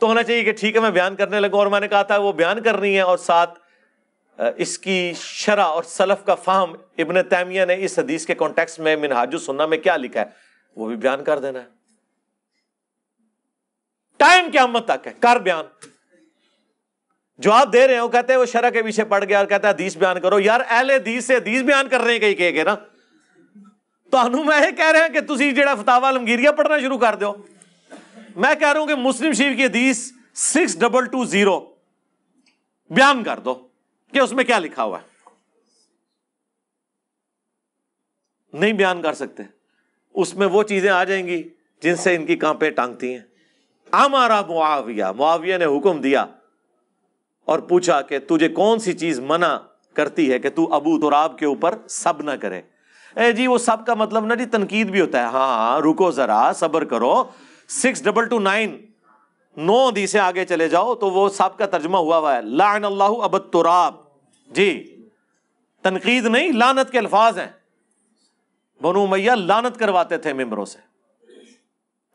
तो होना चाहिए कि ठीक है मैं बयान करने लगा और मैंने कहा था वो बयान करनी है और साथ इसकी शरा और सलफ का फाहम इबन तैमिया ने इस हदीस के कॉन्टेक्स में मिनहाजु सुन्ना में क्या लिखा है वो भी बयान कर देना है टाइम क्या मत तक है कर बयान जो आप दे रहे हो कहते हैं वो शरा के पीछे पड़ गया और कहता है दीस बयान करो यार एल दीस से दीस बयान कर रहे हैं कहीं कह के ना मैं ये कह रहे हैं कि तुम ਜਿਹੜਾ फतावा ਆਲਮਗੀਰੀਆ पढ़ना शुरू कर दो मैं कह रहा हूं कि मुस्लिम शरीफ की हदीस सिक्स डबल टू जीरो बयान कर दो कि उसमें क्या लिखा हुआ है नहीं बयान कर सकते उसमें वो चीजें आ जाएंगी जिनसे इनकी कांपे टांगती हैं हमारा मुआविया मुआविया ने हुक्म दिया और पूछा कि तुझे कौन सी चीज मना करती है कि तू अबू तुराब के ऊपर सब ना करे ए जी वो सब का मतलब ना जी तनकीद भी होता है हाँ हाँ रुको जरा सब्र करो सिक्स डबल टू नाइन नौ दी से आगे चले जाओ तो वो सब का तर्जमा हुआ हुआ है लान अल्लाह अब तुराब जी तनकीद नहीं लानत के अल्फाज हैं बनो मैया लानत करवाते थे मेम्बरों से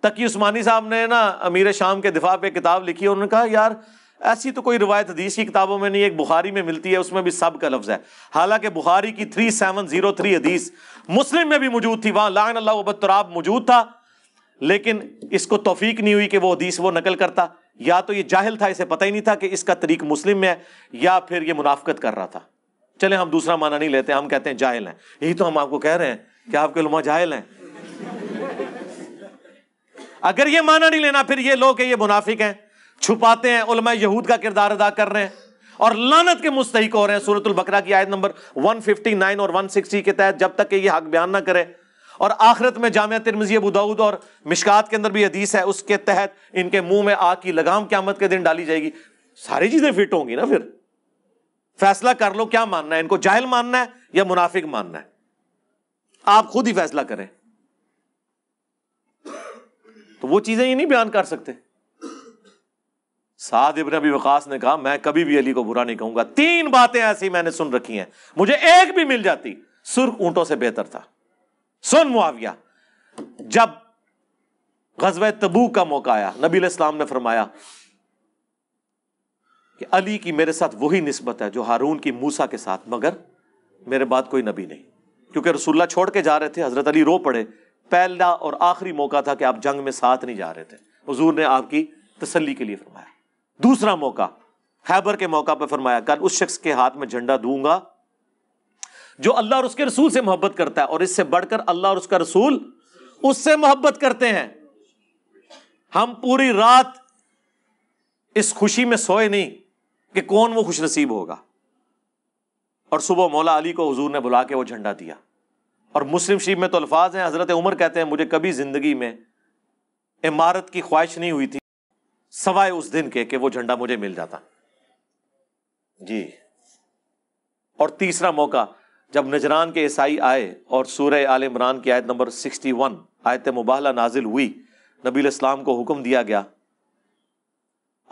तकी उस्मानी साहब ने ना अमीर शाम के दिफा पे किताब लिखी और उन्होंने कहा यार ऐसी तो कोई रिवायत हदीस की किताबों में नहीं एक बुखारी में मिलती है उसमें भी सब का लफ्ज़ है हालांकि बुखारी की थ्री सेवन जीरो थ्री हदीस मुस्लिम में भी मौजूद थी वहां लाइन अल्लाह वबराब मौजूद था लेकिन इसको तोफीक नहीं हुई कि वो हदीस वो नकल करता या तो ये जाहिल था इसे पता ही नहीं था कि इसका तरीक मुस्लिम में है या फिर ये मुनाफ्त कर रहा था चले हम दूसरा माना नहीं लेते हम कहते हैं जाहिल हैं यही तो हम आपको कह रहे हैं कि आपके लुमा जाहिल हैं अगर ये माना नहीं लेना फिर ये लोग ये मुनाफिक हैं छुपाते हैं उलमा यहूद का किरदार अदा कर रहे हैं और लानत के मुस्तक हो रहे हैं सूरतुल बकरा की आयत नंबर 159 और 160 के तहत जब तक कि ये हक बयान ना करे और आखिरत में जामिया तिरमजी अबूदाऊद और मिशकात के अंदर भी हदीस है उसके तहत इनके मुंह में आग की लगाम क्यामत के दिन डाली जाएगी सारी चीजें फिट होंगी ना फिर फैसला कर लो क्या मानना है इनको जाहिल मानना है या मुनाफिक मानना है आप खुद ही फैसला करें तो वो चीजें ये नहीं बयान कर सकते साद इबन अभी वकास ने कहा मैं कभी भी अली को बुरा नहीं कहूंगा तीन बातें ऐसी मैंने सुन रखी हैं मुझे एक भी मिल जाती सुर्ख ऊंटों से बेहतर था सुन मुआविया जब गजब तबू का मौका आया नबी इस्लाम ने फरमाया कि अली की मेरे साथ वही नस्बत है जो हारून की मूसा के साथ मगर मेरे बाद कोई नबी नहीं क्योंकि रसुल्ला छोड़ के जा रहे थे हजरत अली रो पड़े पहला और आखिरी मौका था कि आप जंग में साथ नहीं जा रहे थे हजूर ने आपकी तसली के लिए फरमाया दूसरा मौका हैबर के मौका पर फरमाया कल उस शख्स के हाथ में झंडा दूंगा जो अल्लाह और उसके रसूल से मोहब्बत करता है और इससे बढ़कर अल्लाह और उसका रसूल उससे मोहब्बत करते हैं हम पूरी रात इस खुशी में सोए नहीं कि कौन वो खुश नसीब होगा और सुबह मौला अली को हजूर ने बुला के वो झंडा दिया और मुस्लिम शरीफ में तो अल्फाज हैं हजरत उमर कहते हैं मुझे कभी जिंदगी में इमारत की ख्वाहिश नहीं हुई थी सवाए उस दिन के कि वो झंडा मुझे मिल जाता जी और तीसरा मौका जब नजरान के ईसाई आए और सूर्य आल इमरान की आयत नंबर 61 आयत मुबाहला नाजिल हुई नबी इस्लाम को हुक्म दिया गया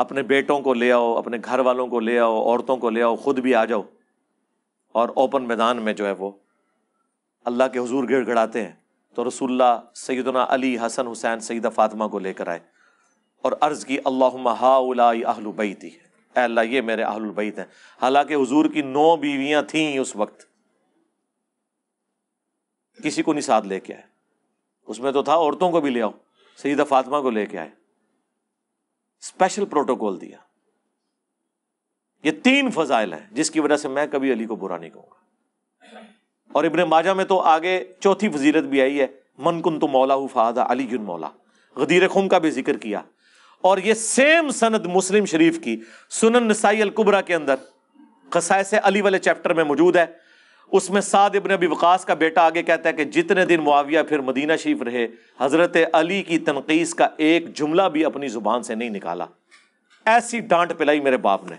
अपने बेटों को ले आओ अपने घर वालों को ले आओ औरतों को ले आओ खुद भी आ जाओ और ओपन मैदान में जो है वो अल्लाह के हजूर गिड़ गड़ाते हैं तो रसुल्ला सैदना अली हसन हुसैन सईद फातमा को लेकर आए और अर्ज़ की अल्लाह हाउलाई आहलुबैती अल्लाह ये मेरे आहलुबैत हैं हालांकि हजूर की नौ बीवियां थीं उस वक्त किसी को नहीं साथ लेके आए उसमें तो था औरतों को भी ले आओ सईदा फातिमा को लेके आए स्पेशल प्रोटोकॉल दिया ये तीन फजाइल हैं जिसकी वजह से मैं कभी अली को बुरा नहीं कहूँगा और इब्ने माजा में तो आगे चौथी फजीलत भी आई है मन कुन तो मौला हु फ़ादा अली मौला गदीर खुम का भी जिक्र किया और ये सेम सनद मुस्लिम शरीफ की सुनन नसाई अलकुबरा के अंदर खसाय से अली वाले चैप्टर में मौजूद है उसमें साद इबन अबी वकास का बेटा आगे कहता है कि जितने दिन मुआविया फिर मदीना शरीफ रहे हज़रत अली की तनकीस का एक जुमला भी अपनी ज़ुबान से नहीं निकाला ऐसी डांट पिलाई मेरे बाप ने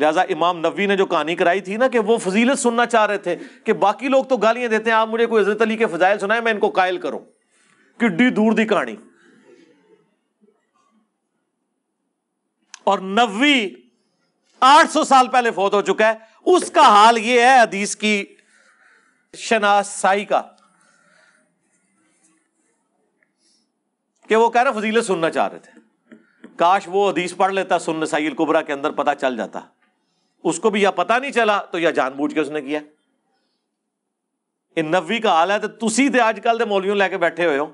लिहाजा इमाम नबी ने जो कहानी कराई थी ना कि वो फजीलत सुनना चाह रहे थे कि बाकी लोग तो गालियां देते हैं आप मुझे कोई हजरत अली के फजाइल सुनाए मैं इनको कायल करूं किड्डी दूर दी कहानी और नब्बी 800 साल पहले फौत हो चुका है उसका हाल यह है अदीस की शनासाई का कि वो कह रहे फजीलत सुनना चाह रहे थे काश वो अदीस पढ़ लेता सुन नसाइल कुबरा के अंदर पता चल जाता उसको भी या पता नहीं चला तो या जानबूझ के उसने किया नब्बी का हाल है तो तुम तो आजकल मौलियों लेके बैठे हुए हो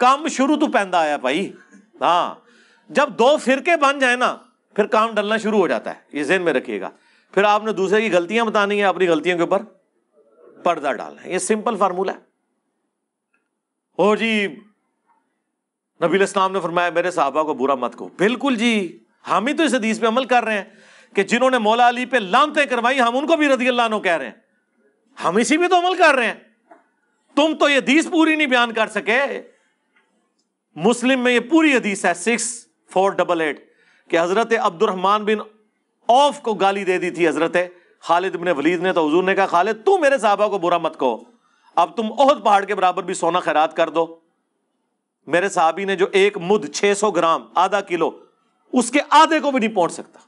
कम शुरू तो ਕੰਮ आया भाई ਪੈਂਦਾ हाँ, जब दो फिरके बन जाए ना फिर काम डलना शुरू हो जाता है ये जेन में रखिएगा फिर आपने दूसरे की गलतियां बतानी है अपनी गलतियों के ऊपर पर्दा डालना है ये सिंपल फार्मूला है हो जी नबील इस्लाम ने फरमाया मेरे साहबा को बुरा मत को बिल्कुल जी हम ही तो इस हदीस पे अमल कर रहे हैं कि जिन्होंने मौला अली पे लामते करवाई हम उनको भी रजी अल्लाह कह रहे हैं हम इसी में तो अमल कर रहे हैं तुम तो ये हदीस पूरी नहीं बयान कर सके मुस्लिम में ये पूरी हदीस है सिक्स फोर डबल एट कि हज़रत अब्दुलरहमान बिन औफ को गाली दे दी थी हज़रत खालिद बिन वलीद ने तो हजूर ने कहा खालिद तू मेरे साहबा को बुरा मत कहो अब तुम ओहद पहाड़ के बराबर भी सोना खैरात कर दो मेरे साहबी ने जो एक मुद 600 ग्राम आधा किलो उसके आधे को भी नहीं पहुंच सकता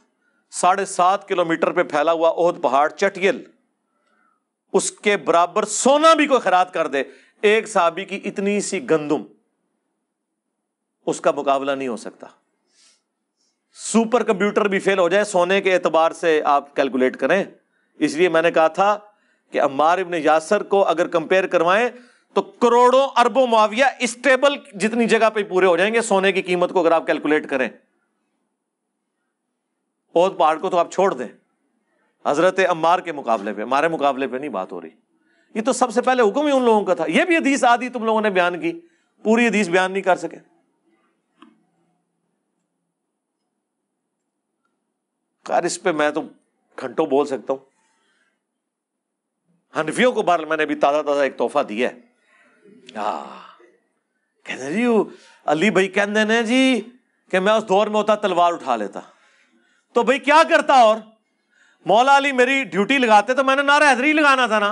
साढ़े सात किलोमीटर पे फैला हुआ ओहद पहाड़ चटियल उसके बराबर सोना भी कोई खरात कर दे एक साहबी की इतनी सी गंदुम उसका मुकाबला नहीं हो सकता सुपर कंप्यूटर भी फेल हो जाए सोने के एतबार से आप कैलकुलेट करें इसलिए मैंने कहा था कि अम्मार इबन यासर को अगर कंपेयर करवाएं तो करोड़ों अरबों मुआविया स्टेबल जितनी जगह पे पूरे हो जाएंगे सोने की कीमत को अगर आप कैलकुलेट करें ओद पहाड़ को तो आप छोड़ दें हजरत अम्मार के मुकाबले पे हमारे मुकाबले पे नहीं बात हो रही ये तो सबसे पहले हुक्म ही उन लोगों का था यह भी हदीस आदि तुम लोगों ने बयान की पूरी हदीस बयान नहीं कर सके खैर इस पर मैं तो घंटों बोल सकता हूं हनफियों को बार मैंने अभी ताज़ा ताज़ा एक तोहफा दिया है हाँ। कहने जी अली भाई कहते ने जी कि मैं उस दौर में होता तलवार उठा लेता तो भाई क्या करता और मौला अली मेरी ड्यूटी लगाते तो मैंने नारा हैदरी लगाना था ना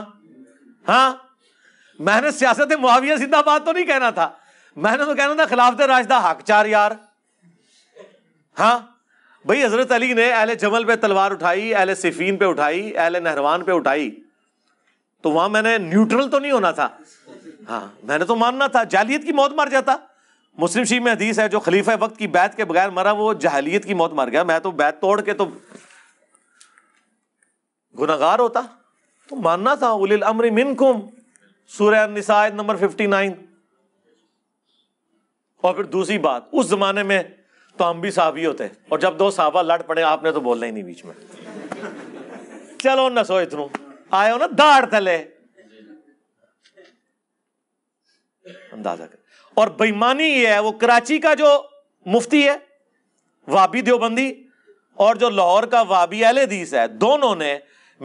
हाँ मैंने सियासत मुआविया सीधा बात तो नहीं कहना था मैंने तो कहना था खिलाफत राजदा हकचार यार हाँ भाई हज़रत अली ने अहल जमल पे तलवार उठाई अहल सिफीन पे उठाई अहल नहरवान पे उठाई तो वहां मैंने न्यूट्रल तो नहीं होना था हाँ मैंने तो मानना था जालियत की मौत मर जाता मुस्लिम शी में हदीस है जो खलीफा वक्त की बैत के बगैर मरा वो जहलीत की मौत मर गया मैं तो बैत तोड़ के तो गुनागार होता तो मानना था उलिल अमर मिनकुम सूर्य निसायद नंबर 59 और फिर दूसरी बात उस जमाने में तो हम भी साहबी होते और जब दो साहबा लड़ पड़े आपने तो बोलना ही नहीं बीच में चलो न सो आए हो ना दाड़ तले अंदाजा कर और बेईमानी ये है वो कराची का जो मुफ्ती है वाबी देवबंदी और जो लाहौर का वाबी अलहदीस है दोनों ने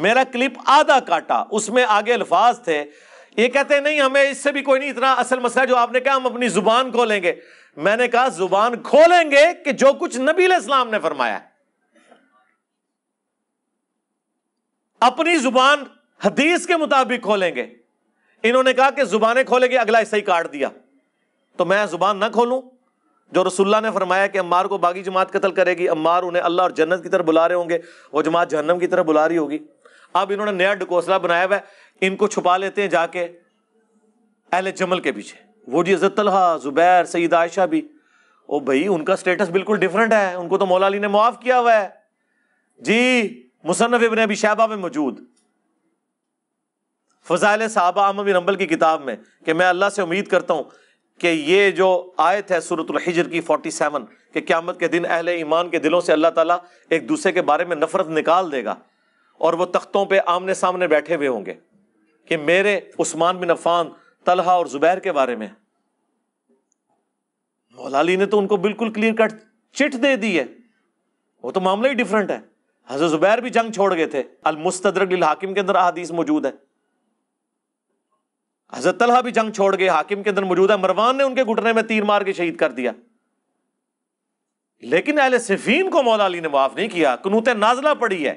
मेरा क्लिप आधा काटा उसमें आगे अल्फाज थे ये कहते नहीं हमें इससे भी कोई नहीं इतना असल मसला जो आपने कहा हम अपनी जुबान खोलेंगे मैंने कहा जुबान खोलेंगे कि जो कुछ नबी इस्लाम ने फरमाया अपनी जुबान हदीस के मुताबिक खोलेंगे इन्होंने कहा कि जुबानें खोलेंगे अगला ऐसा ही काट दिया तो मैं जुबान ना खोलूं जो रसुल्ला ने फरमाया कि अम्मार को बागी जमात कत्ल करेगी अम्मार उन्हें अल्लाह और जन्नत की तरफ बुला रहे होंगे वो जमात जहन्नम की तरफ बुला रही होगी अब इन्होंने नया डकोसला बनाया हुआ इनको छुपा लेते हैं जाके अहले जमल के पीछे वो जी हज़रत तलहा ज़ुबैर सईद आयशा भी ओ भाई उनका स्टेटस बिल्कुल डिफरेंट है उनको तो मौला अली ने मुआफ़ किया हुआ है जी मुसनफ़ इबन अभी शैबा में मौजूद फ़जाइल साहबा अहमद बिन की किताब में कि मैं अल्लाह से उम्मीद करता हूँ कि ये जो आयत है सूरतलहिजर की फोर्टी सेवन के क़्यामत के दिन अहल ईमान के दिलों से अल्लाह ताला एक दूसरे के बारे में नफ़रत निकाल देगा और वो तख्तों पे आमने सामने बैठे हुए होंगे कि मेरे उस्मान बिन अफान तलहा और जुबैर के बारे में मौलाली ने तो उनको बिल्कुल क्लियर कट चिट दे दी है वो तो मामला ही डिफरेंट है हजरत जुबैर भी जंग छोड़ गए थे अल मुस्तदरक हाकिम के अंदर अदीस मौजूद है हजरत तलहा भी जंग छोड़ गए हाकिम के अंदर मौजूद है मरवान ने उनके घुटने में तीर मार के शहीद कर दिया लेकिन अहल सिफीन को मौलाली ने माफ नहीं किया कनूत नाजला पड़ी है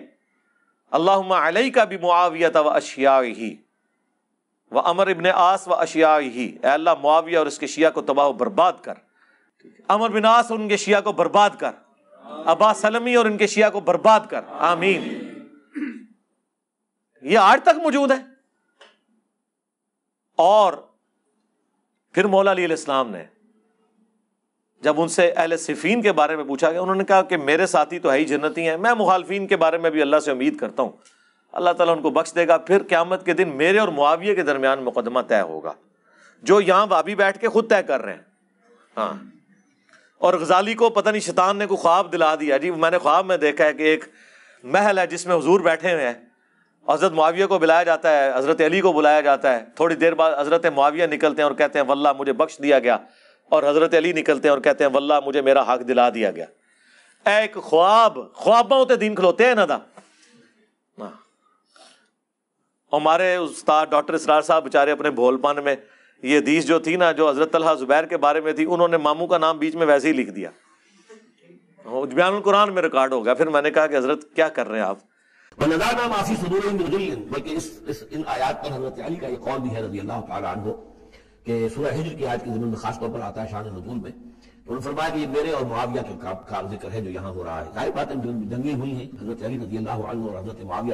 अल्लाह का भी मुआवियत व अशिया ही व अमर इबन आस व अशिया ही अल्लाह मुआविया और इसके शिया को तबाह बर्बाद कर अमर बिन आस और उनके शिया को बर्बाद कर अब्बा सलमी और उनके शिया को बर्बाद कर आमीन ये आज तक मौजूद है और फिर मौला अली इस्लाम ने जब उनसे अहल सिफीन के बारे में पूछा गया उन्होंने कहा कि मेरे साथी तो है ही जन्नती हैं मैं मुखालफी के बारे में भी अल्लाह से उम्मीद करता हूं अल्लाह ताला उनको बख्श देगा फिर क़्यामत के दिन मेरे और मुआविये के दरमियान मुकदमा तय होगा जो यहाँ वाबी बैठ के खुद तय कर रहे हैं हाँ और गजाली को पता नहीं शैतान ने को ख्वाब दिला दिया जी मैंने ख्वाब में देखा है कि एक महल है जिसमें हजूर बैठे हुए हैं हज़रत मुआविया को बुलाया जाता है हज़रत अली को बुलाया जाता है थोड़ी देर बाद हज़रत मुआविया निकलते हैं और कहते हैं वल्ला मुझे बख्श दिया गया और हज़रत अली निकलते हैं और कहते हैं वल्ला मुझे मेरा हक दिला दिया गया एक ख्वाब ख्वाबों ते दिन खलोते हैं ना हमारे उस्ताद डॉक्टर इसरार साहब बेचारे अपने भोलपन में ये हदीस जो थी ना जो हज़रत तलहा ज़ुबैर के बारे में थी उन्होंने मामू का नाम बीच में वैसे ही लिख दिया बयान कुरान में रिकॉर्ड हो गया फिर मैंने कहा कि हज़रत क्या कर रहे हैं आप जो यहाँ हो रहा है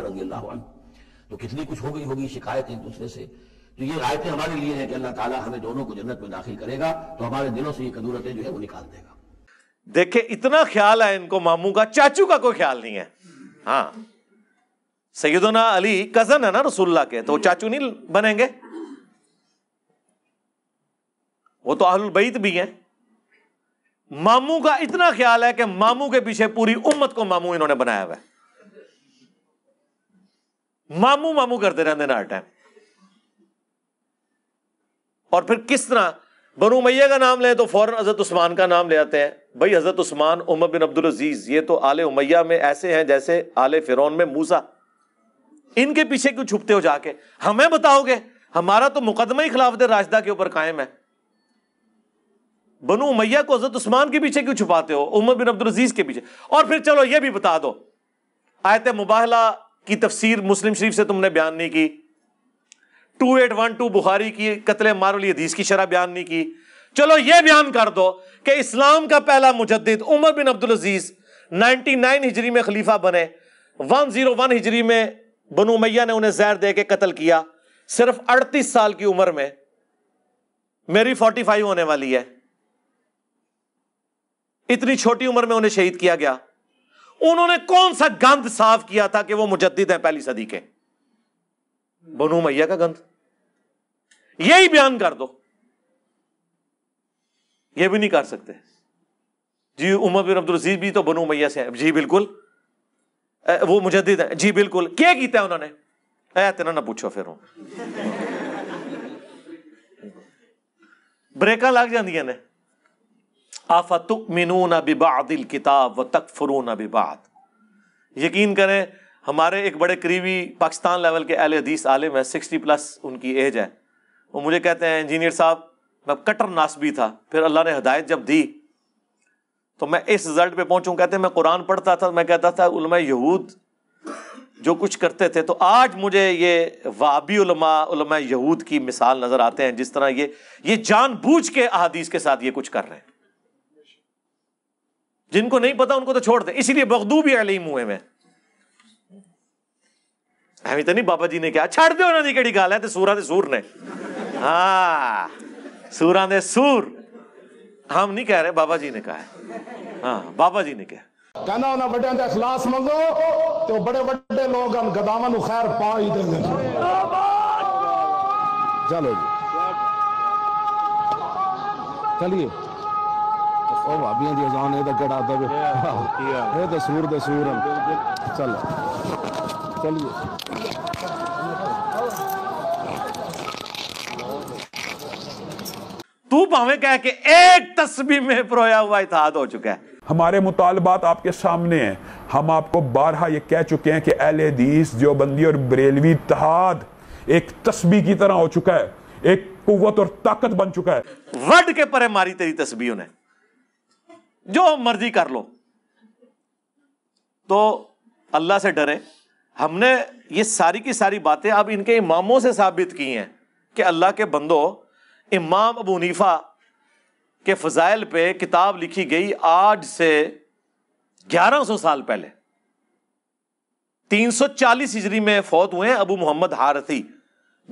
हुई तो कितनी कुछ हो गई होगी शिकायत एक दूसरे से तो ये रायतें हमारे लिए हैं कि अल्लाह ताला हमें दोनों को जन्नत में दाखिल करेगा तो हमारे दिलों से ये कदूरतें जो है वो निकाल देगा देखे इतना ख्याल है इनको मामू का चाचू का कोई ख्याल नहीं है हाँ सैदना अली कजन है ना रसुल्ला के तो चाचू नहीं बनेंगे वो तो अहलबैत भी हैं मामू का इतना ख्याल है कि मामू के पीछे पूरी उम्मत को मामू इन्होंने बनाया हुआ है मामू मामू करते रहते ने हर टाइम और फिर किस तरह बनु मैया का नाम लें तो फौरन हजरत उस्मान का नाम ले आते हैं भाई हजरत उस्मान उमर बिन अब्दुल अजीज ये तो आले उमैया में ऐसे हैं जैसे आले फिरौन में मूसा इनके पीछे क्यों छुपते हो जाके हमें बताओगे हमारा तो मुकदमा ही खिलाफत राजदा के ऊपर कायम है बनु मैया को हजरत उस्मान के पीछे क्यों छुपाते हो उमर बिन अब्दुल अजीज के पीछे और फिर चलो ये भी बता दो आयत मुबाहला की तफसीर मुस्लिम शरीफ से तुमने बयान नहीं की two eight one two Bukhari की कतल मारोली हदीस की शरह बयान नहीं की चलो ये बयान कर दो कि इस्लाम का पहला मुजद उमर बिन अब्दुल अजीज 99 हिजरी में खलीफा बने 101 हिजरी में बनु मैया ने उन्हें जहर दे के कत्ल किया सिर्फ 38 साल की उम्र में मेरी 45 होने वाली है इतनी छोटी उम्र में उन्हें शहीद किया गया उन्होंने कौन सा गंध साफ किया था कि वो मुजद्दिद है पहली सदी के बनु मैया का गंध यही बयान कर दो ये भी नहीं कर सकते जी उमर बिन अब्दुल अजीज भी तो बनु मैया से है जी बिल्कुल वो मुजद्दिद है जी बिल्कुल क्या किया उन्होंने ऐ तेना ना पूछो फिर ब्रेक लग जाने आफतुक मिनून बिबादिल किताब व तकफरून बिबाद यकीन करें हमारे एक बड़े करीबी पाकिस्तान लेवल के अहल हदीस आलिम है सिक्सटी प्लस उनकी एज है वो मुझे कहते हैं इंजीनियर साहब मैं कटर नासबी था फिर अल्लाह ने हदायत जब दी तो मैं इस रिजल्ट पे पहुँचूँ कहते हैं मैं कुरान पढ़ता था मैं कहता था उलमा यहूद जो कुछ करते थे तो आज मुझे ये वाबी उलमा उलमा यहूद की मिसाल नज़र आते हैं जिस तरह ये ये जानबूझ के अहादीस के साथ ये कुछ कर रहे हैं जिनको नहीं पता उनको तो छोड़ दे इसीलिए बगदू भी अलीम हुए मैं अभी तो नहीं बाबा जी ने कहा छाड़ दो उन्होंने कड़ी गाल है तो सूरा दे सूर ने हाँ सूरा दे सूर हम नहीं कह रहे बाबा जी ने कहा है हाँ बाबा जी ने कहा कहना उन्हें बड़े का इखलास मंगो तो बड़े बड़े लोग हैं गदावान खैर पा देंगे चलो चलिए ਉਹ ਭਾਬੀਆਂ ਦੀ ਅਜ਼ਾਨ ਇਹਦਾ ਕਿਹੜਾ ਅਦਬ ਹੈ ਇਹ ਤਾਂ ਸੂਰ ਦੇ ਸੂਰ ਹਨ ਚੱਲ ਚਲਿਏ तू भावे कह के एक तस्वीर में प्रोया हुआ इतिहाद हो चुका है हमारे मुतालबात आपके सामने हैं हम आपको बारहा ये कह चुके हैं कि अहल हदीस देवबंदी और बरेलवी इतिहाद एक तस्वीर की तरह हो चुका है एक कुत और ताकत बन चुका है रड के परे मारी तेरी तस्वीर उन्हें जो मर्जी कर लो तो अल्लाह से डरे हमने ये सारी की सारी बातें अब इनके इमामों से साबित की हैं कि अल्लाह के बंदो इमाम अबू नीफा के फ़जाइल पे किताब लिखी गई आज से 1100 साल पहले 340 हिजरी में फौत हुए अबू मोहम्मद हारथी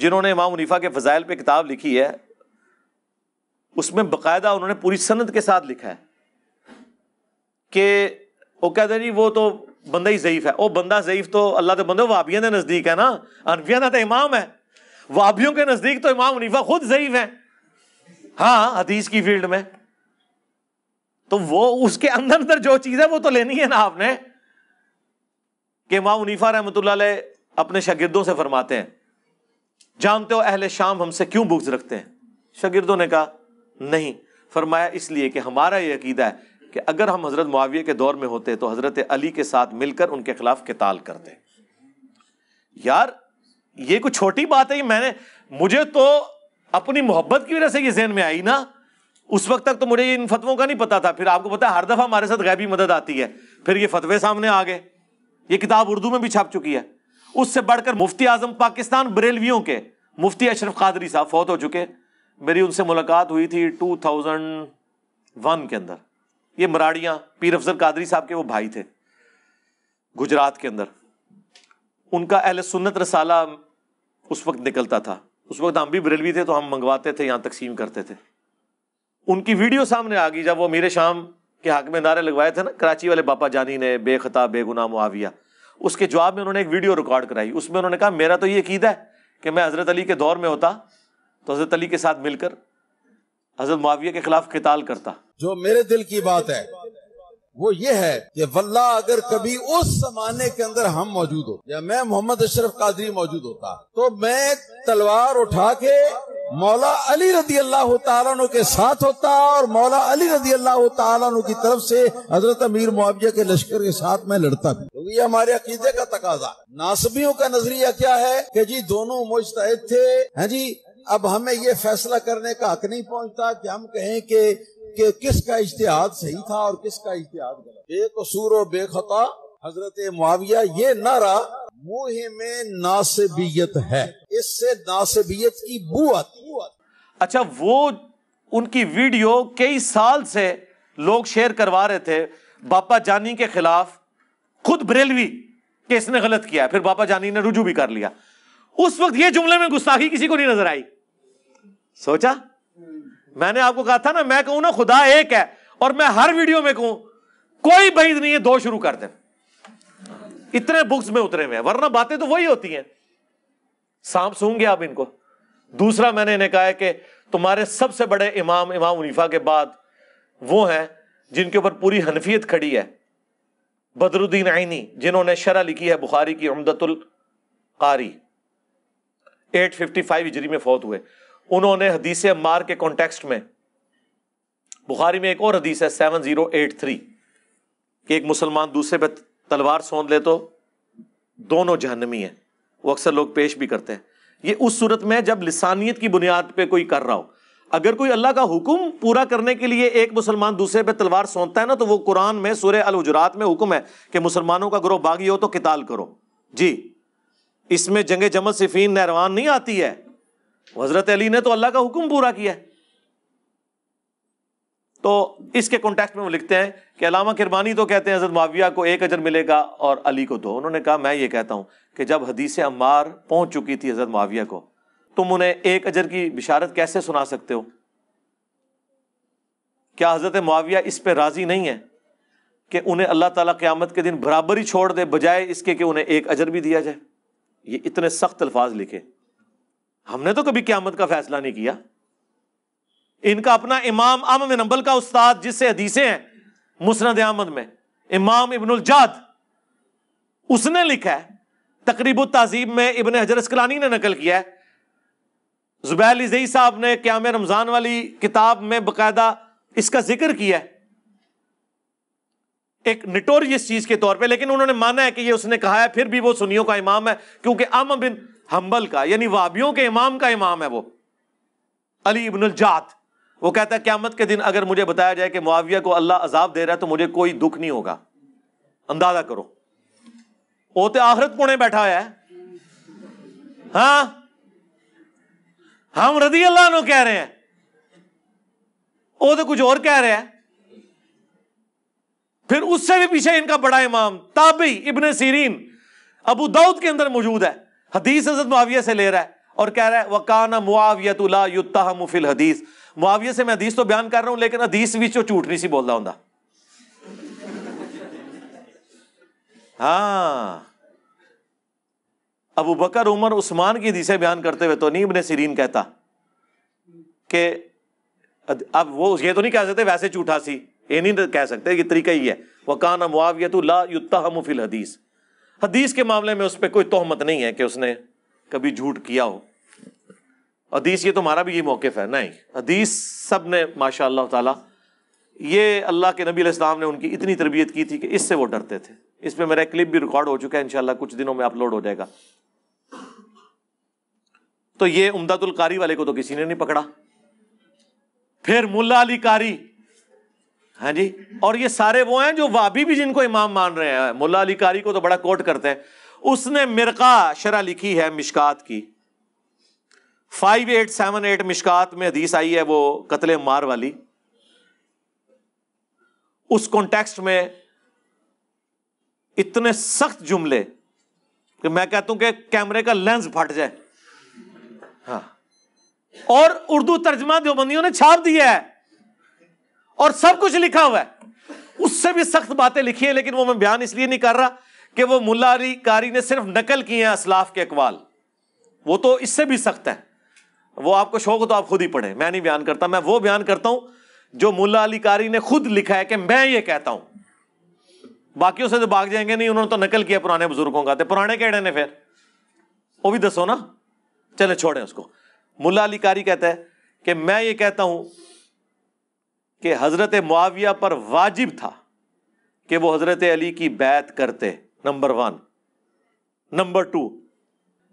जिन्होंने इमाम मुनीफा के फ़जाइल पे किताब लिखी है उसमें बकायदा उन्होंने पूरी सनत के साथ लिखा है कि वो कहते जी वो तो बंदा ही ज़यीफ है वो बंदा ज़यीफ तो अल्लाह के बंदे वाबिया के नज़दीक है ना अनबिया तो इमाम है वाबियों के नज़दीक तो इमाम हनीफा खुद ज़यीफ है हाँ हदीस की फील्ड में तो वो उसके अंदर अंदर जो चीज़ है वो तो लेनी है ना आपने कि इमाम हनीफा रहमत अपने शागिर्दों से फरमाते हैं जानते हो अहले शाम हमसे क्यों बुग्ज रखते हैं शागिर्दों ने कहा नहीं फरमाया इसलिए कि हमारा ये अकीदा है कि अगर हम हज़रत मुआविया के दौर में होते तो हज़रत अली के साथ मिलकर उनके खिलाफ किताल करते यार ये कुछ छोटी बात है मैंने मुझे तो अपनी मोहब्बत की वजह से ये जहन में आई ना उस वक्त तक तो मुझे इन फतवों का नहीं पता था फिर आपको पता है हर दफ़ा हमारे साथ गैबी मदद आती है फिर ये फतवे सामने आ गए ये किताब उर्दू में भी छप चुकी है उससे बढ़कर मुफ्ती आजम पाकिस्तान बरेलवियों के मुफ्ती अशरफ कादरी साहब फौत हो चुके मेरी उनसे मुलाकात हुई थी 2001 के अंदर ये मराड़ियां पीर अफजल कादरी साहब के वो भाई थे गुजरात के अंदर उनका अहल सुन्नत रसाला उस वक्त निकलता था उस वक्त हम भी बरेलवी थे तो हम मंगवाते थे यहाँ तकसीम करते थे उनकी वीडियो सामने आ गई जब वो मेरे शाम के हक में नारे लगवाए थे ना कराची वाले बापा जानी ने बेखता बेगुना मुआविया उसके जवाब में उन्होंने एक वीडियो रिकॉर्ड कराई उसमें उन्होंने कहा मेरा तो ये अकीदा है कि मैं हज़रत अली के दौर में होता तो हज़रत अली के साथ मिलकर हजरत माविया के खिलाफ किताल करता जो मेरे दिल की बात है वो ये है कि वल्ला अगर कभी उस जमाने के अंदर हम मौजूद हो या मैं मोहम्मद अशरफ कादरी मौजूद होता तो मैं तलवार उठा के मौला अली रदी अल्लाह तु के साथ होता और मौला अली रदी अल्लाह तु की तरफ से हजरत अमीर मुआविया के लश्कर के साथ मैं लड़ता भी तो ये हमारे अकीदे का तकाजा नासबियों का नजरिया क्या है कि जी दोनों मुश्तद थे हैं जी अब हमें यह फैसला करने का हक नहीं पहुंचता कि हम कहें कि कि किसका इश्तिहाद सही था और किसका इश्तिहाद गलत बेकसूर और बेखता हजरत मुआविया ये नारा मुंह में नासबियत है इससे नासबियत की बुआत अच्छा वो उनकी वीडियो कई साल से लोग शेयर करवा रहे थे बापा जानी के खिलाफ खुद बरेलवी के इसने गलत किया फिर बापा जानी ने रुजू भी कर लिया उस वक्त ये जुमले में गुस्साखी किसी को नहीं नजर आई सोचा मैंने आपको कहा था ना मैं कहूं ना खुदा एक है और मैं हर वीडियो में कहूं कोई बहीद नहीं है दो शुरू कर दे इतने बुक्स में उतरे हुए हैं वरना बातें तो वही होती हैं सांप सूंगे आप इनको दूसरा मैंने इन्हें कहा है कि तुम्हारे सबसे बड़े इमाम इमाम उनीफा के बाद वो हैं जिनके ऊपर पूरी हनफियत खड़ी है बदरुद्दीन आइनी जिन्होंने शरा लिखी है बुखारी की उमदतुल कारी 855 हिजरी में फौत हुए उन्होंने हदीस मार के कॉन्टेक्स्ट में बुखारी में एक और हदीस है सेवन जीरो एट थ्री कि एक मुसलमान दूसरे पर तलवार सौंध ले तो दोनों जहनमी है वो अक्सर लोग पेश भी करते हैं ये उस सूरत में जब लसानियत की बुनियाद पर कोई कर रहा हो अगर कोई अल्लाह का हुक्म पूरा करने के लिए एक मुसलमान दूसरे पे तलवार सौंधता है ना तो वो कुरान में सूर्य अल हजरात में हुक्म है कि मुसलमानों का ग्रोह बागी हो तो किताल करो जी इसमें जंग जमत सिफीन नहरवान नहीं आती है हजरत अली ने तो अल्लाह का हुक्म पूरा किया तो इसके कॉन्टेक्स्ट में वो लिखते हैं कि अलामा किरबानी तो कहते हैं हजरत माविया को एक अजर मिलेगा और अली को दो उन्होंने कहा मैं ये कहता हूं कि जब हदीस अम्मार पहुंच चुकी थी हजरत माविया को तुम उन्हें एक अजर की बिशारत कैसे सुना सकते हो क्या हजरत माविया इस पर राजी नहीं है कि उन्हें अल्लाह तला क्यामत के दिन बराबर ही छोड़ दे बजाय इसके कि उन्हें एक अजर भी दिया जाए ये इतने सख्त अल्फाज लिखे हमने तो कभी क्यामत का फैसला नहीं किया इनका अपना इमाम अम नंबल का उस्ताद जिससे हदीसें हैं मुसनद अहमद में इमाम इबन जाद उसने लिखा है तकरीब तहजीब में इबन हजरत कलानी ने नकल किया है जुबैल अलीजई साहब ने क्याम रमज़ान वाली किताब में बाकायदा इसका जिक्र किया है एक निटोरियस चीज के तौर पे लेकिन उन्होंने माना है कि ये उसने कहा है फिर भी वो सुनियों का इमाम है क्योंकि अम बिन हम्बल का यानी वाबियों के इमाम का इमाम है वो अली इबन जात वो कहता है क्यामत के दिन अगर मुझे बताया जाए कि मुआविया को अल्लाह अजाब दे रहा है तो मुझे कोई दुख नहीं होगा अंदाजा करो वो तो आखिरत पुणे बैठा हुआ है हाँ हम रदी अल्लाह नो कह रहे हैं वो तो कुछ और कह रहे हैं फिर उससे भी पीछे इनका बड़ा इमाम ताबी इबन सीरीन अबू दाऊद के अंदर मौजूद है हदीस हजरत मुआविया से ले रहा है और कह रहा है वकाना मुआवियतुला मुफिल हदीस मुआविया से मैं हदीस तो बयान कर रहा हूं लेकिन हदीस भी तो झूठ नहीं सी बोलता हूं हाँ अबू बकर उमर उस्मान की हदीसें बयान करते हुए तो नहीं इबन सिरीन कहता कि अब वो ये तो नहीं कह सकते वैसे झूठा सी ये नहीं कह सकते ये तरीका ही है वकाना मुआवियतुला युत्ता मुफिल हदीस हदीस के मामले में उस पर कोई तोहमत नहीं है कि उसने कभी झूठ किया हो हदीस ये तुम्हारा तो भी ये मौकफ है नहीं हदीस सब ने माशा ताला ये अल्लाह के नबी इस्लाम ने उनकी इतनी तरबियत की थी कि इससे वो डरते थे इस पर मेरा क्लिप भी रिकॉर्ड हो चुका है इनशाला कुछ दिनों में अपलोड हो जाएगा तो ये उमदादुल कारी वाले को तो किसी ने नहीं पकड़ा फिर मुला अली कारी हाँ जी और ये सारे वो हैं जो वाबी भी जिनको इमाम मान रहे हैं मुला अली कारी को तो बड़ा कोट करते हैं उसने मिर्का शरा लिखी है मिशकात की five eight seven eight Mishkat में हदीस आई है वो कतले मार वाली उस कॉन्टेक्स्ट में इतने सख्त जुमले कि मैं कहता हूं कि कैमरे का लेंस फट जाए हाँ और उर्दू तर्जमा देवबंदियों ने छाप दिया है और सब कुछ लिखा हुआ है उससे भी सख्त बातें लिखी है लेकिन वो मैं बयान इसलिए नहीं कर रहा कि वो मुलारी कारी ने सिर्फ नकल किए हैं असलाफ के अकवाल वो तो इससे भी सख्त है वो आपको शौक हो तो आप खुद ही पढ़े मैं नहीं बयान करता मैं वो बयान करता हूं जो मुला अली कारी ने खुद लिखा है कि मैं ये कहता हूं बाकी से तो भाग जाएंगे नहीं उन्होंने तो नकल किया पुराने बुजुर्गों का तो पुराने कहने ने फिर वो भी दसो ना चले छोड़े उसको मुला अली कारी कहता है कि मैं ये कहता हूं कि हज़रत मुआविया पर वाजिब था कि वो हज़रत अली की बैत करते नंबर वन नंबर टू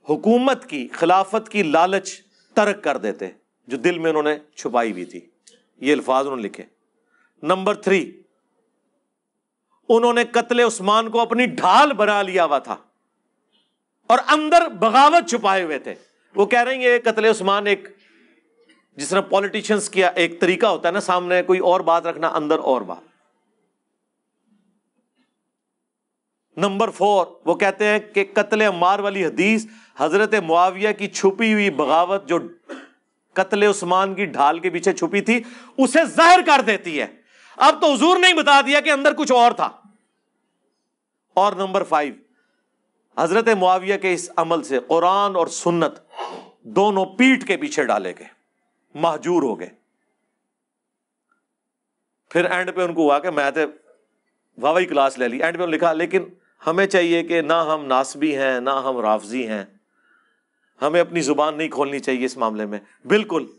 हुकूमत की खिलाफत की लालच तर्क कर देते जो दिल में उन्होंने छुपाई भी थी ये अल्फाज उन्होंने लिखे नंबर थ्री उन्होंने कत्ल उस्मान को अपनी ढाल बना लिया हुआ था और अंदर बगावत छुपाए हुए थे वो कह रहे हैं ये कत्ल उस्मान एक जिस तरह पॉलिटिशियंस किया एक तरीका होता है ना सामने कोई और बात रखना अंदर और बात नंबर फोर वो कहते हैं कि कत्ल मार वाली हदीस हजरत मुआविया की छुपी हुई बगावत जो कत्ल उस्मान की ढाल के पीछे छुपी थी उसे जाहिर कर देती है अब तो हजूर नहीं बता दिया कि अंदर कुछ और था और नंबर फाइव हजरत मुआविया के इस अमल से कुरान और सुन्नत दोनों पीठ के पीछे डाले गए महजूर हो गए फिर एंड पे उनको हुआ कि मैं तो वावई क्लास ले ली एंड पे लिखा लेकिन हमें चाहिए कि ना हम नासबी हैं ना हम राफजी हैं हमें अपनी जुबान नहीं खोलनी चाहिए इस मामले में बिल्कुल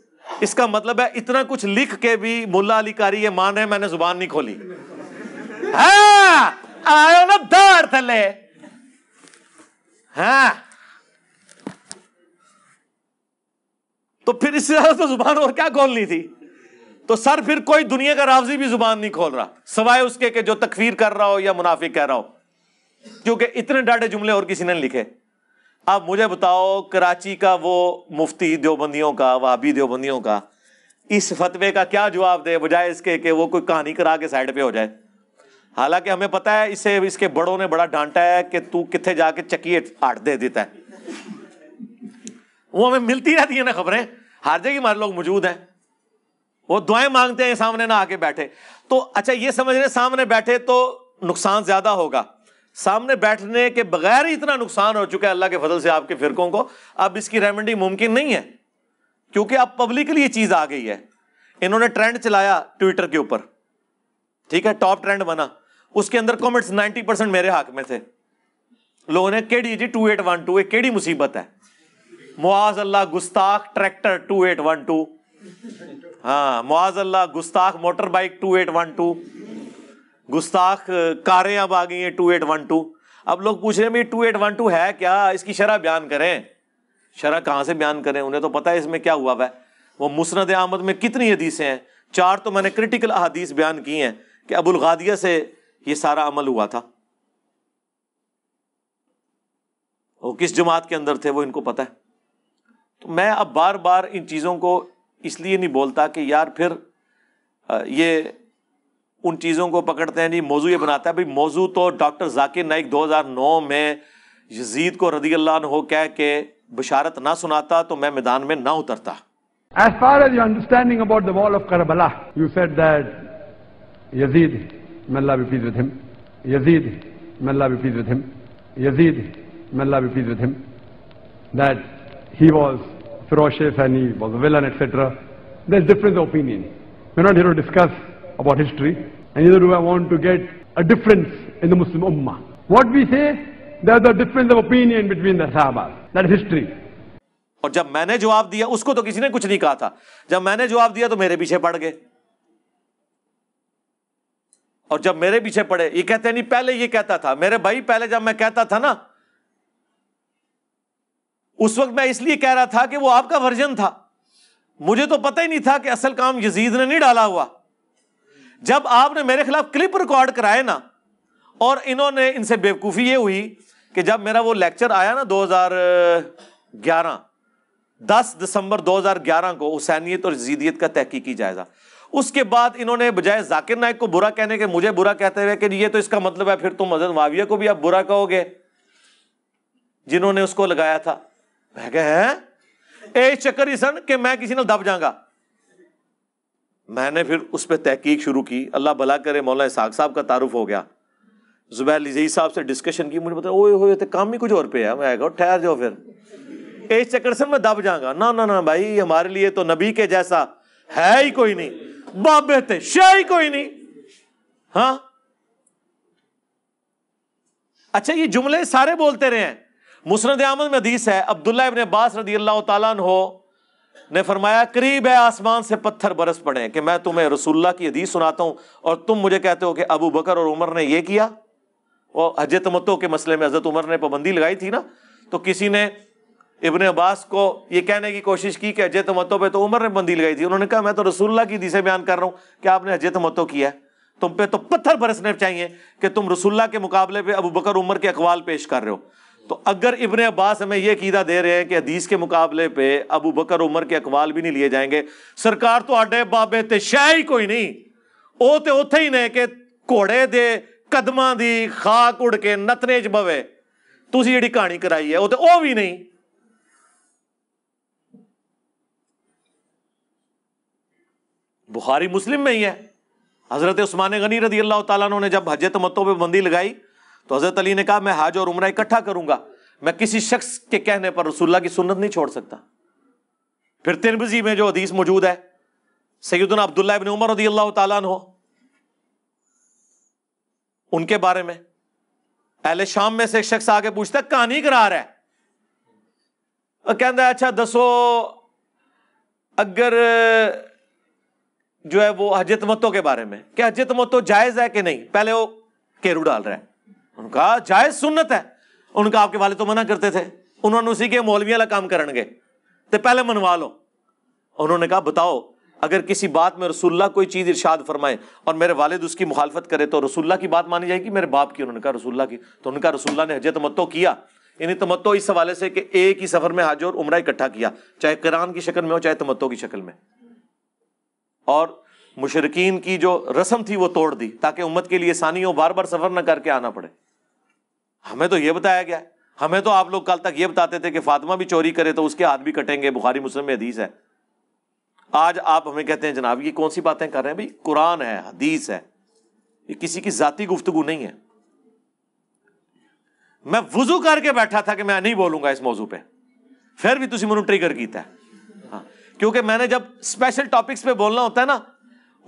इसका मतलब है इतना कुछ लिख के भी मुल्ला अली कारी ये मान रहे मैंने जुबान नहीं खोली हाँ आयो ना दार थले हाँ तो फिर इससे ज्यादा तो जुबान और क्या खोलनी थी तो सर फिर कोई दुनिया का रावजी भी जुबान नहीं खोल रहा सवाए उसके के जो तकफीर कर रहा हो या मुनाफिक कह रहा हो क्योंकि इतने डाटे जुमले और किसी ने लिखे आप मुझे बताओ कराची का वो मुफ्ती देवबंदियों का वहाबी देवबंदियों का इस फतवे का क्या जवाब दे बजाय इसके कि वो कोई कहानी करा के साइड पे हो जाए हालांकि हमें पता है इसे इसके बड़ों ने बड़ा डांटा है कि तू कितने जाके चकिए आट दे देता है वो हमें मिलती रहती है ना खबरें हार की हमारे लोग मौजूद हैं वो दुआएं मांगते हैं सामने ना आके बैठे तो अच्छा ये समझ रहे सामने बैठे तो नुकसान ज्यादा होगा सामने बैठने के बगैर ही इतना नुकसान हो चुका है अल्लाह के फजल से आपके फिरकों को अब इसकी रेमेडी मुमकिन नहीं है क्योंकि अब पब्लिकली ये चीज आ गई है इन्होंने ट्रेंड चलाया ट्विटर के ऊपर ठीक है टॉप ट्रेंड बना उसके अंदर कॉमेंट्स 90 परसेंट मेरे हक में थे लोगों ने केड़ी जी टू एट वन टू केड़ी मुसीबत है मुआज अल्लाह गुस्ताख tractor two eight one two हाँ मुआज अल्लाह गुस्ताख motor bike two eight one two गुस्ताख कारें अब आ गई हैं टू एट वन टू अब लोग पूछ रहे हैं टू एट वन टू है क्या इसकी शरह बयान करें शरह कहाँ से बयान करें उन्हें तो पता है इसमें क्या हुआ है वो मुसनद अहमद में कितनी हदीसें हैं चार तो मैंने क्रिटिकल अदीस बयान की हैं कि अबुल गादिया से ये सारा अमल हुआ था वो किस जमात के अंदर थे वो इनको पता है तो मैं अब बार बार इन चीज़ों को इसलिए नहीं बोलता कि यार फिर ये उन चीज़ों को पकड़ते हैं जी मौजू ये बनाता है भाई मौजू तो डॉक्टर जाकिर नाइक 2009 में यजीद को रदी अल्लाह हो कह के बशारत ना सुनाता तो मैं मैदान में ना उतरता As far as your understanding about the wall of Karbala, you said that Yazid, may Allah be pleased with him, Yazid, may Allah be pleased with him, Yazid, may Allah be pleased with him, that he was ferocious and he was a villain, etc. There's difference of opinion. We're not here to discuss about history, and neither do I want to get a difference in the Muslim Ummah. What we say, there's a difference of opinion between the Sahabas. That is history. और जब मैंने जवाब दिया उसको तो किसी ने कुछ नहीं कहा था जब मैंने जवाब दिया तो मेरे पीछे पड़ गए और जब मेरे पीछे पड़े ये कहते नहीं पहले ये कहता था मेरे भाई पहले जब मैं कहता था ना उस वक्त मैं इसलिए कह रहा था कि वो आपका वर्जन था मुझे तो पता ही नहीं था कि असल काम यजीद ने नहीं डाला हुआ जब आपने मेरे खिलाफ क्लिप रिकॉर्ड कराए ना और इन्होंने इनसे बेवकूफ़ी ये हुई कि जब मेरा वो लेक्चर आया ना 2011 10 दिसंबर 2011 को हुसैनियत और जीदियत का तहकीकी जायज़ा उसके बाद इन्होंने बजाय जाकिर नायक को बुरा कहने के मुझे बुरा कहते हुए कि ये तो इसका मतलब है फिर तुम मदन माविया को भी आप बुरा कहोगे जिन्होंने उसको लगाया था ਮੈਂ ਕਿਹਾ ਹੈ ਇਹ ਚੱਕਰ ਹੀ ਸਨ ਕਿ ਮੈਂ ਕਿਸੇ ਨਾਲ ਦਬ मैंने फिर उस पर तहकीक शुरू की अल्लाह भला करे मौला इसाक साहब का तारुफ हो गया जुबैर लिजई साहब से डिस्कशन की मुझे पता ओए तो काम ही कुछ और पे है मैं कहा ठहर जाओ फिर इस चक्कर से मैं दब जाऊंगा ना ना ना भाई हमारे लिए तो नबी के जैसा है ही कोई नहीं बाबे थे शाह ही कोई नहीं हाँ अच्छा ये जुमले सारे बोलते रहे हैं मुसरद आमद में हदीस है अब्दुल्ला इबन अब्बास रदी अल्लाह तहो ने फरमाया करीब है आसमान से पत्थर बरस पड़े कि मैं तुम्हें रसुल्ला की हदीस सुनाता हूँ और तुम मुझे कहते हो कि अबू बकर और उमर ने यह किया और हज तमतो के मसले में हजरत उमर ने पाबंदी लगाई थी ना तो किसी ने इबन अब्बास को यह कहने की कोशिश की कि हज तमतो पे तो उमर ने पाबंदी लगाई थी उन्होंने कहा मैं तो रसुल्ला की हदीसें बयान कर रहा हूँ कि आपने हज तमतो किया है तुम पे तो पत्थर बरसने चाहिए कि तुम रसुल्ला के मुकाबले पर अबू बकर उमर के अकवाल पेश कर रहे हो तो अगर इबन अब्बास हमें यह कीदा दे रहे हैं कि हदीस के मुकाबले पे अबू बकर उमर के अकवाल भी नहीं लिए जाएंगे सरकार तो बाबे ते शह ही कोई नहीं वो तो उत ही ने कि घोड़े दे कदम की खाक उड़ के नतने च बवे तुम जी कहानी कराई है ਉਹ तो भी नहीं बुखारी मुस्लिम में ही है हज़रत उस्मान गनी रदी अल्लाह तला ने जब हजत मतों पर बंदी लगाई तो हज़रत अली ने कहा मैं हाज और उम्र इकट्ठा करूंगा मैं किसी शख्स के कहने पर रसुल्ला की सुन्नत नहीं छोड़ सकता फिर तिरमजी में जो हदीस मौजूद है सैदना अब्दुल्ला इबन उमर रदी अल्लाह तला हो उनके बारे में पहले शाम में से एक शख्स आके पूछता है कहानी करा रहा है कहता है अच्छा दसो अगर जो है वो हजरत मतों के बारे में क्या हजरत मतो जायज है कि नहीं पहले वो केरू डाल रहा है उनका जायज सुन्नत है उनका आपके वाले तो मना करते थे उन्होंने उसी के मौलवी वाला काम करेंगे तो पहले मनवा लो उन्होंने कहा बताओ अगर किसी बात में रसुल्ला कोई चीज़ इर्शाद फरमाए और मेरे वालिद उसकी मुखालफत करे तो रसुल्ला की बात मानी जाएगी मेरे बाप की उन्होंने कहा रसुल्ला की तो उनका रसुल्ला ने हज तमत्तो किया इन्हें तमत्तो तो इस हवाले से कि एक ही सफ़र में हाज और उम्र इकट्ठा किया चाहे करान की शक्ल में हो चाहे तमत्तो तो की शक्ल में और मुशरकिन की जो रस्म थी वो तोड़ दी ताकि उम्मत के लिए सानी हो बार बार सफ़र ना करके आना पड़े हमें तो ये बताया गया हमें तो आप लोग कल तक ये बताते थे कि फातिमा भी चोरी करे तो उसके हाथ भी कटेंगे बुखारी मुस्लिम में हदीस है आज आप हमें कहते हैं जनाब ये कौन सी बातें कर रहे हैं भाई कुरान है हदीस है ये किसी की जाति गुफ्तगु नहीं है मैं वजू करके बैठा था कि मैं नहीं बोलूंगा इस मौजू पर फिर भी तुम्हें ट्रिगर किया हाँ क्योंकि मैंने जब स्पेशल टॉपिक्स पे बोलना होता है ना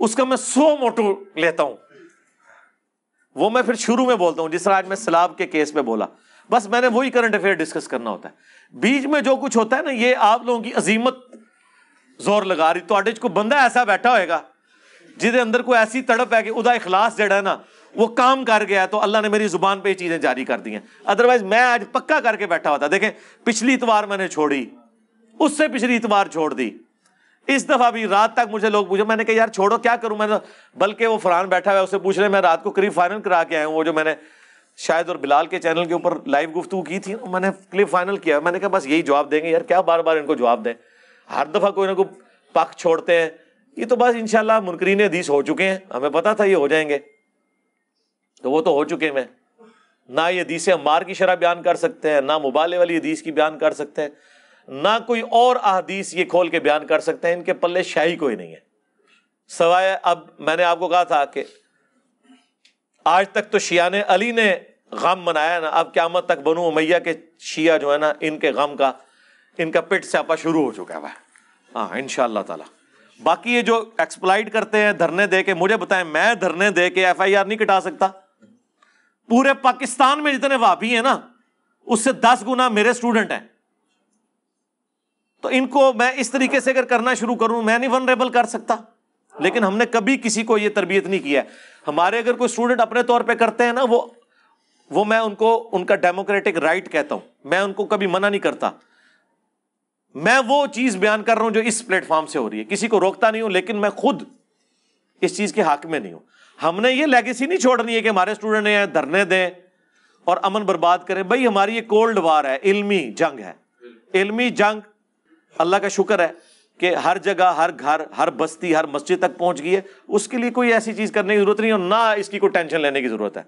उसका मैं सो मोटो लेता हूं वो मैं फिर शुरू में बोलता हूँ जिस तरह आज मैं सलाब के केस में बोला बस मैंने वही करंट अफेयर डिस्कस करना होता है बीच में जो कुछ होता है ना ये आप लोगों की अजीमत जोर लगा रही तो को बंदा ऐसा बैठा होएगा जिसे अंदर कोई ऐसी तड़प है कि उदा इखलास जड़ा है ना वो काम कर गया तो अल्लाह ने मेरी जुबान पर ये चीज़ें जारी कर दी हैं अदरवाइज मैं आज पक्का करके बैठा हुआ था देखें पिछली इतवार मैंने छोड़ी उससे पिछली इतवार छोड़ दी इस दफ़ा भी रात तक मुझे लोग पूछे मैंने कहा यार छोड़ो क्या करूं मैंने बल्कि वो फरहान बैठा हुआ है उसे पूछ रहे मैं रात को करीब फाइनल करा के आया हूँ वो जो मैंने शायद और बिलाल के चैनल के ऊपर लाइव गुफ्तु की थी मैंने क्लिप फाइनल किया मैंने कहा बस यही जवाब देंगे यार क्या बार बार इनको जवाब दें हर दफ़ा कोई ना कोई पक छोड़ते हैं ये तो बस इनशाला मुनकरीन दीस हो चुके हैं हमें पता था ये हो जाएंगे तो वो तो हो चुके हैं ना ये हदीस अम्मार की शरह बयान कर सकते हैं ना मुबाले वाली दीस की बयान कर सकते हैं ना कोई और अहदीस ये खोल के बयान कर सकते हैं इनके पल्ले शाही कोई नहीं है सवाए अब मैंने आपको कहा था कि आज तक तो शिया ने अली ने गम मनाया ना अब क्यामत तक बनू मैया के शिया जो है ना इनके गम का इनका पिट स्यापा शुरू हो चुका है हाँ इन ताला बाकी ये जो एक्सप्लाइट करते हैं धरने दे के मुझे बताएं मैं धरने दे के एफ आई आर नहीं कटा सकता पूरे पाकिस्तान में जितने वापी है ना उससे दस गुना मेरे स्टूडेंट हैं तो इनको मैं इस तरीके से अगर करना शुरू करूं मैं नहीं वनरेबल कर सकता लेकिन हमने कभी किसी को ये तरबियत नहीं किया है हमारे अगर कोई स्टूडेंट अपने तौर पे करते हैं ना वो वो मैं उनको उनका डेमोक्रेटिक राइट कहता हूं मैं उनको कभी मना नहीं करता मैं वो चीज बयान कर रहा हूं जो इस प्लेटफॉर्म से हो रही है किसी को रोकता नहीं हूं लेकिन मैं खुद इस चीज के हक में नहीं हूं हमने ये लेगेसी नहीं छोड़नी है कि हमारे स्टूडेंट हैं धरने दें और अमन बर्बाद करें भाई हमारी ये कोल्ड वार है इल्मी जंग है इल्मी जंग अल्लाह का शुक्र है कि हर जगह हर घर हर बस्ती हर मस्जिद तक पहुंच गई है उसके लिए कोई ऐसी चीज़ करने की ज़रूरत नहीं और ना इसकी कोई टेंशन लेने की ज़रूरत है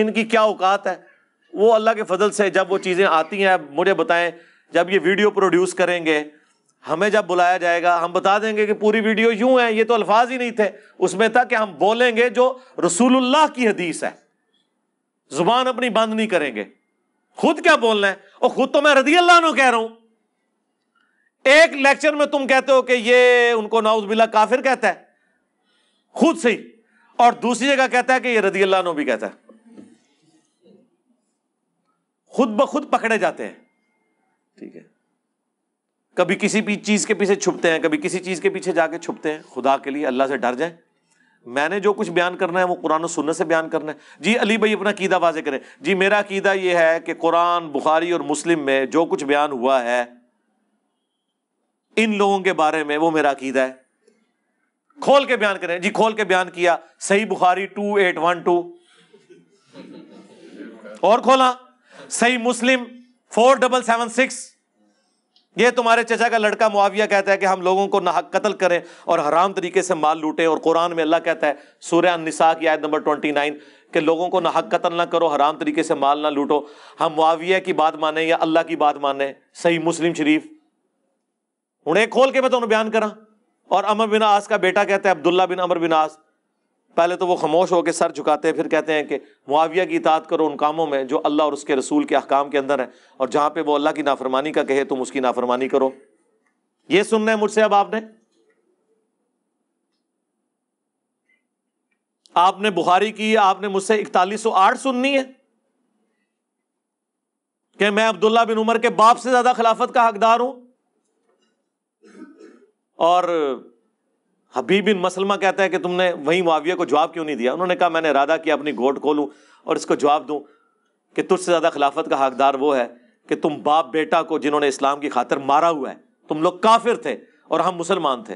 इनकी क्या औकात है वो अल्लाह के फजल से जब वो चीज़ें आती हैं मुझे बताएं जब ये वीडियो प्रोड्यूस करेंगे हमें जब बुलाया जाएगा हम बता देंगे कि पूरी वीडियो यूं है ये तो अल्फाज ही नहीं थे उसमें था कि हम बोलेंगे जो रसूलुल्लाह की हदीस है जुबान अपनी बंद नहीं करेंगे खुद क्या बोलना है और खुद तो मैं रदी अल्लाह कह रहा हूं एक लेक्चर में तुम कहते हो कि ये उनको नाउज बिल्ला काफिर कहता है खुद से ही और दूसरी जगह कहता है कि ये रदी अल्लाह भी कहता है खुद ब खुद पकड़े जाते हैं ठीक है कभी किसी भी चीज के पीछे छुपते हैं कभी किसी चीज के पीछे जाके छुपते हैं खुदा के लिए अल्लाह से डर जाए मैंने जो कुछ बयान करना है वो कुरान और सुनने से बयान करना है जी अली भाई अपना कीदा वाजे करें जी मेरा कीदा ये है कि कुरान बुखारी और मुस्लिम में जो कुछ बयान हुआ है इन लोगों के बारे में वो मेरा अकीदा है खोल के बयान करें जी खोल के बयान किया सही Bukhari two eight one two और खोला सही मुस्लिम फोर डबल सेवन सिक्स ये तुम्हारे चचा का लड़का मुआविया कहता है कि हम लोगों को नाहक कत्ल करें और हराम तरीके से माल लूटें और कुरान में अल्लाह कहता है सूर्य निसा की आयत नंबर ट्वेंटी नाइन कि लोगों को नाहक कत्ल ना करो हराम तरीके से माल ना लूटो हम मुआविया की बात माने या अल्लाह की बात माने सही मुस्लिम शरीफ उन्हें खोल के मैं तो उन्हें बयान करा और अमर बिन आस का बेटा कहते हैं अब्दुल्ला बिन अमर बिन आस पहले तो वो खामोश होकर सर झुकाते हैं फिर कहते हैं कि मुआविया की इतात करो उन कामों में जो अल्लाह और उसके रसूल के अहकाम के अंदर है और जहां पे वो अल्लाह की नाफरमानी का कहे तुम उसकी नाफरमानी करो ये सुनना है मुझसे अब आपने आपने बुखारी की आपने मुझसे इकतालीस सौ आठ सुननी है कि मैं अब्दुल्ला बिन उमर के बाप से ज्यादा खिलाफत का हकदार हूं और हबीब बिन मसलमा कहता है कि तुमने वहीं मुआविया को जवाब क्यों नहीं दिया उन्होंने कहा मैंने इरादा किया अपनी गोट खोलूँ और इसको जवाब दूँ कि तुझसे ज़्यादा खिलाफत का हकदार वो है कि तुम बाप बेटा को जिन्होंने इस्लाम की खातर मारा हुआ है तुम लोग काफिर थे और हम मुसलमान थे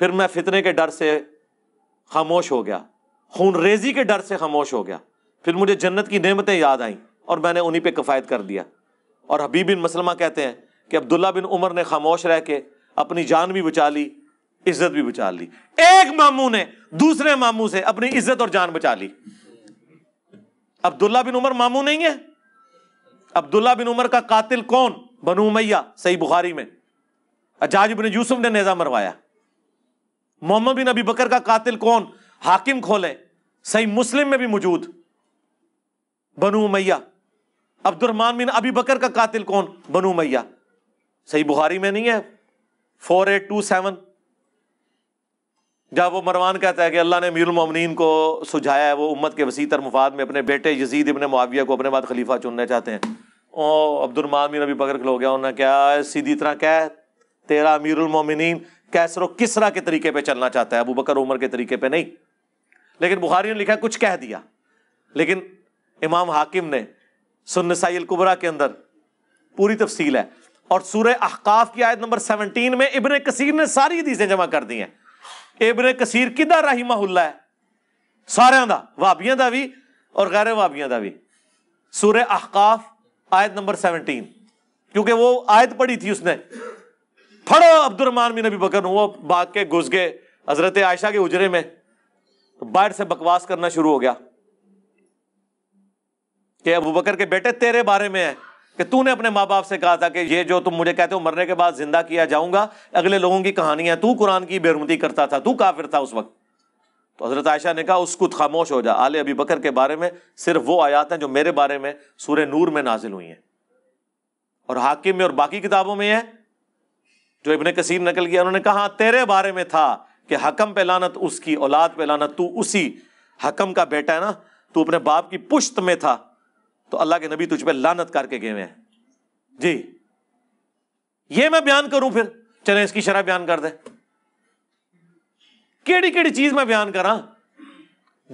फिर मैं फितने के डर से खामोश हो गया खून रेजी के डर से खामोश हो गया फिर मुझे जन्नत की नेमतें याद आईं और मैंने उन्हीं पे कफ़ायत कर दिया और हबीब बिन मसलमा कहते हैं कि अब्दुल्ला बिन उमर ने खामोश रह के अपनी जान भी बचा ली इज्जत भी बचा ली एक मामू ने दूसरे मामू से अपनी इज्जत और जान बचा ली अब्दुल्ला बिन उमर मामू नहीं है अब्दुल्ला बिन उमर का कातिल कौन बनु मैया सही बुखारी में अजाज बिन यूसुफ ने नेजा मरवाया मोहम्मद बिन अबी बकर का कातिल कौन हाकिम खोले सही मुस्लिम में भी मौजूद बनु मैया अब्दुलरमान बिन अबी बकर का कातिल कौन बनु मैया सही बुखारी में नहीं है फोर एट टू सेवन जब वो मरवान कहता है कि अल्लाह ने मीर मीरमिन को सुझाया है वो उम्मत के वसीतर मुफाद में अपने बेटे यजीद इबन मुआविया को अपने बाद खलीफा चुनना चाहते हैं ओ अब्दुलमान मीर अभी बगर खिलो गया उन्होंने क्या सीधी तरह कह तेरा मीर अमीरमिन कैसरो किसरा के तरीके पे चलना चाहता है अबू बकर उमर के तरीके पे नहीं लेकिन बुखारी ने लिखा कुछ कह दिया लेकिन इमाम हाकिम ने सुनसाइल अलकुबरा के अंदर पूरी तफसील है और सूर्य अहकाफ की आयत नंबर 17 में इबन कसीर ने सारी हदीसें जमा कर दी हैं इबन कसीर राही रहीमाहुल्ला है सारे का भाबिया का भी और गैर वाबिया का भी सूर्य अहकाफ आयत नंबर 17 क्योंकि वो आयत पढ़ी थी उसने फड़ो अब्दुलरमान बिन अभी बकर वो भाग के घुस गए हजरत आयशा के उजरे में तो बाहर से बकवास करना शुरू हो गया कि अबू बकर के बेटे तेरे बारे में है कि तूने अपने माँ बाप से कहा था कि ये जो तुम मुझे कहते हो मरने के बाद जिंदा किया जाऊंगा अगले लोगों की कहानियां तू कुरान की बेरमती करता था तू काफिर था उस वक्त तो हज़रत आयशा ने कहा उसको खामोश हो जा आले अबी बकर के बारे में सिर्फ वो आयात हैं जो मेरे बारे में सूर्य नूर में नाजिल हुई हैं और हाकिम में और बाकी किताबों में है जो इबन कसीम नकल किया उन्होंने कहा तेरे बारे में था कि हकम पे लानत उसकी औलाद पे लानत तू उसी हकम का बेटा है ना तू अपने बाप की पुश्त में था तो अल्लाह के नबी तुझ पर लानत करके गए हैं जी ये मैं बयान करूं फिर चले इसकी शराब बयान कर दे केड़ी केड़ी चीज मैं बयान करा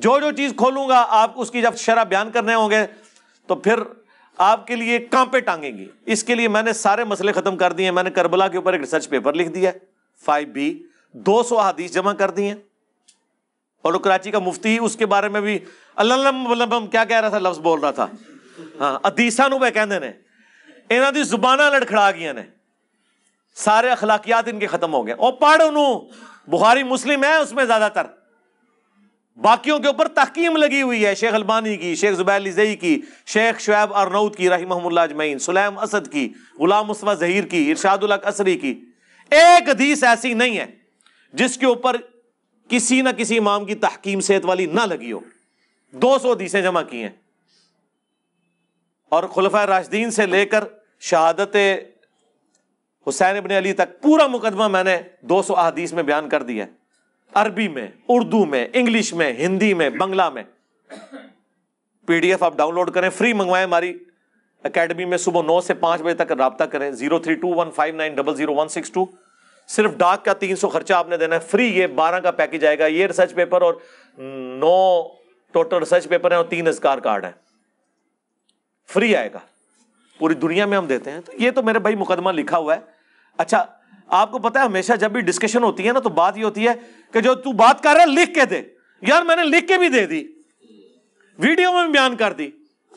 जो जो चीज खोलूंगा आप उसकी जब शरह बयान करने होंगे तो फिर आपके लिए कांपे टांगेंगी इसके लिए मैंने सारे मसले खत्म कर दिए मैंने करबला के ऊपर एक रिसर्च पेपर लिख दिया फाइव बी दो सौ हदीस जमा कर दिए और कराची का मुफ्ती उसके बारे में भी अल्लाह मतलब क्या कह रहा था लफ्ज बोल रहा था हाँ अदीसा नु कहते हैं इन्हों की जुबाना लड़खड़ा गई ने सारे अखलाकियात इनके खत्म हो गए और पढ़ उनू बुखारी मुस्लिम है उसमें ज्यादातर बाकियों के ऊपर तहकीम लगी हुई है शेख अलबानी की शेख जुबैर जई की शेख शुैब अरनौद की रही महमुल्ला अजमैन सुलैम असद की गुलाम मुस्तफ़ा जहीर की इर्शादुल असरी की एक अधीस ऐसी नहीं है जिसके ऊपर किसी न किसी इमाम की तहकीम सेहत वाली ना लगी हो दो सौ अधीसें जमा की हैं और खुलफा राशदीन से लेकर शहादत हुसैन इबन अली तक पूरा मुकदमा मैंने 200 सौ अहदीस में बयान कर दिया है अरबी में उर्दू में इंग्लिश में हिंदी में बंगला में पीडीएफ आप डाउनलोड करें फ्री मंगवाएं हमारी अकेडमी में सुबह नौ से पांच बजे तक रबता करें zero three two one five nine double zero one six two सिर्फ डाक का तीन सौ खर्चा आपने देना है फ्री ये बारह का पैकेज आएगा ये रिसर्च पेपर और नौ टोटल रिसर्च पेपर है और तीन इसकार कार्ड है फ्री आएगा पूरी दुनिया में हम देते हैं तो ये तो मेरे भाई मुकदमा लिखा हुआ है अच्छा आपको पता है हमेशा जब भी डिस्कशन होती है ना तो बात ये होती है कि जो तू बात कर रहा है लिख के दे यार मैंने लिख के भी दे दी वीडियो में बयान कर दी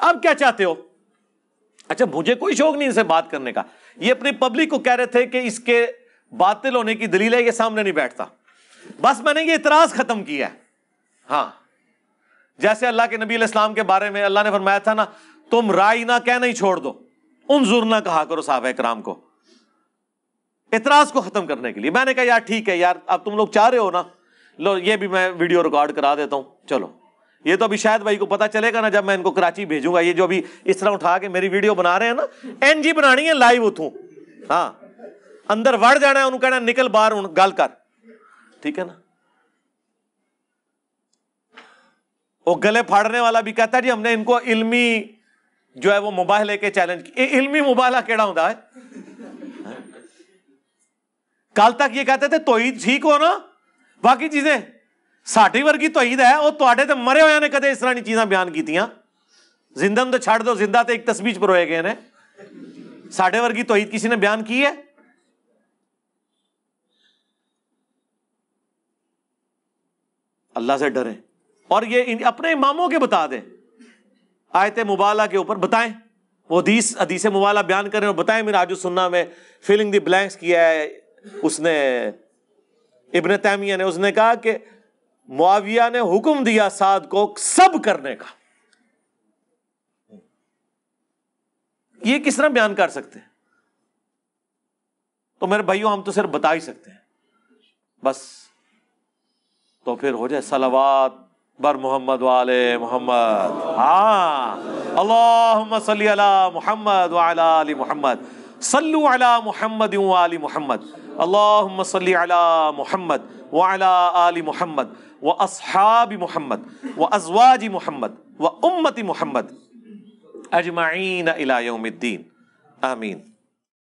अब क्या चाहते हो अच्छा मुझे कोई शौक नहीं इनसे बात करने का ये अपनी पब्लिक को कह रहे थे कि इसके बातिल होने की दलील है ये सामने नहीं बैठता बस मैंने ये इतराज खत्म किया है हाँ जैसे अल्लाह के नबी इस्लाम के बारे में अल्लाह ने फरमाया था ना तुम राय ना कह नहीं छोड़ दो उनजुर ना कहा करो साहब कराम को इतराज को खत्म करने के लिए मैंने कहा यार ठीक है यार अब तुम लोग चाह रहे हो ना लो ये भी मैं वीडियो रिकॉर्ड करा देता हूं चलो ये तो अभी शायद भाई को पता चलेगा ना जब मैं इनको कराची भेजूंगा ये जो अभी इस तरह उठा के मेरी वीडियो बना रहे हैं ना एनजी बनानी है लाइव उठू हाँ अंदर वड़ जाना है उन्होंने कहना निकल बार गल कर ठीक है ना वो गले फाड़ने वाला भी कहता है जी हमने इनको इलमी जो है वो मुबाह लेके चैलेंज इलमी मुबाला केड़ा होता है कल तक ये कहते थे तो ठीक हो ना बाकी चीजें साठी वर्गी तो ईद है और तुडे तो मरे हुए ने कद इस तरह की चीजा बयान कीतियां जिंदन तो छड़ दो जिंदा तो एक तस्वीर परोए गए ने साडे वर्गी तो ईद किसी ने बयान की है अल्लाह से डरे और ये अपने इमामों के बता दें आयत मुबाला के ऊपर बताएं वो हदीस हदीस मुबाला बयान करें और बताएं मेरा आजू सुन्ना में फिलिंग द ब्लैंक्स किया है उसने इबन तैमिया ने उसने कहा कि मुआविया ने हुक्म दिया साद को सब करने का ये किस तरह बयान कर सकते हैं तो मेरे भाइयों हम तो सिर्फ बता ही सकते हैं बस तो फिर हो जाए सलावात बर मोहम्मद वाले मोहम्मद हाँ अल्लाह सली मोहम्मद वाला मोहम्मद सल्लु अला मोहम्मद वाली मोहम्मद अल्लाह अला मोहम्मद वाला मोहम्मद व असहाबी मोहम्मद व अजवाजी मोहम्मद व उम्मती मोहम्मद अजमाइन अला आमीन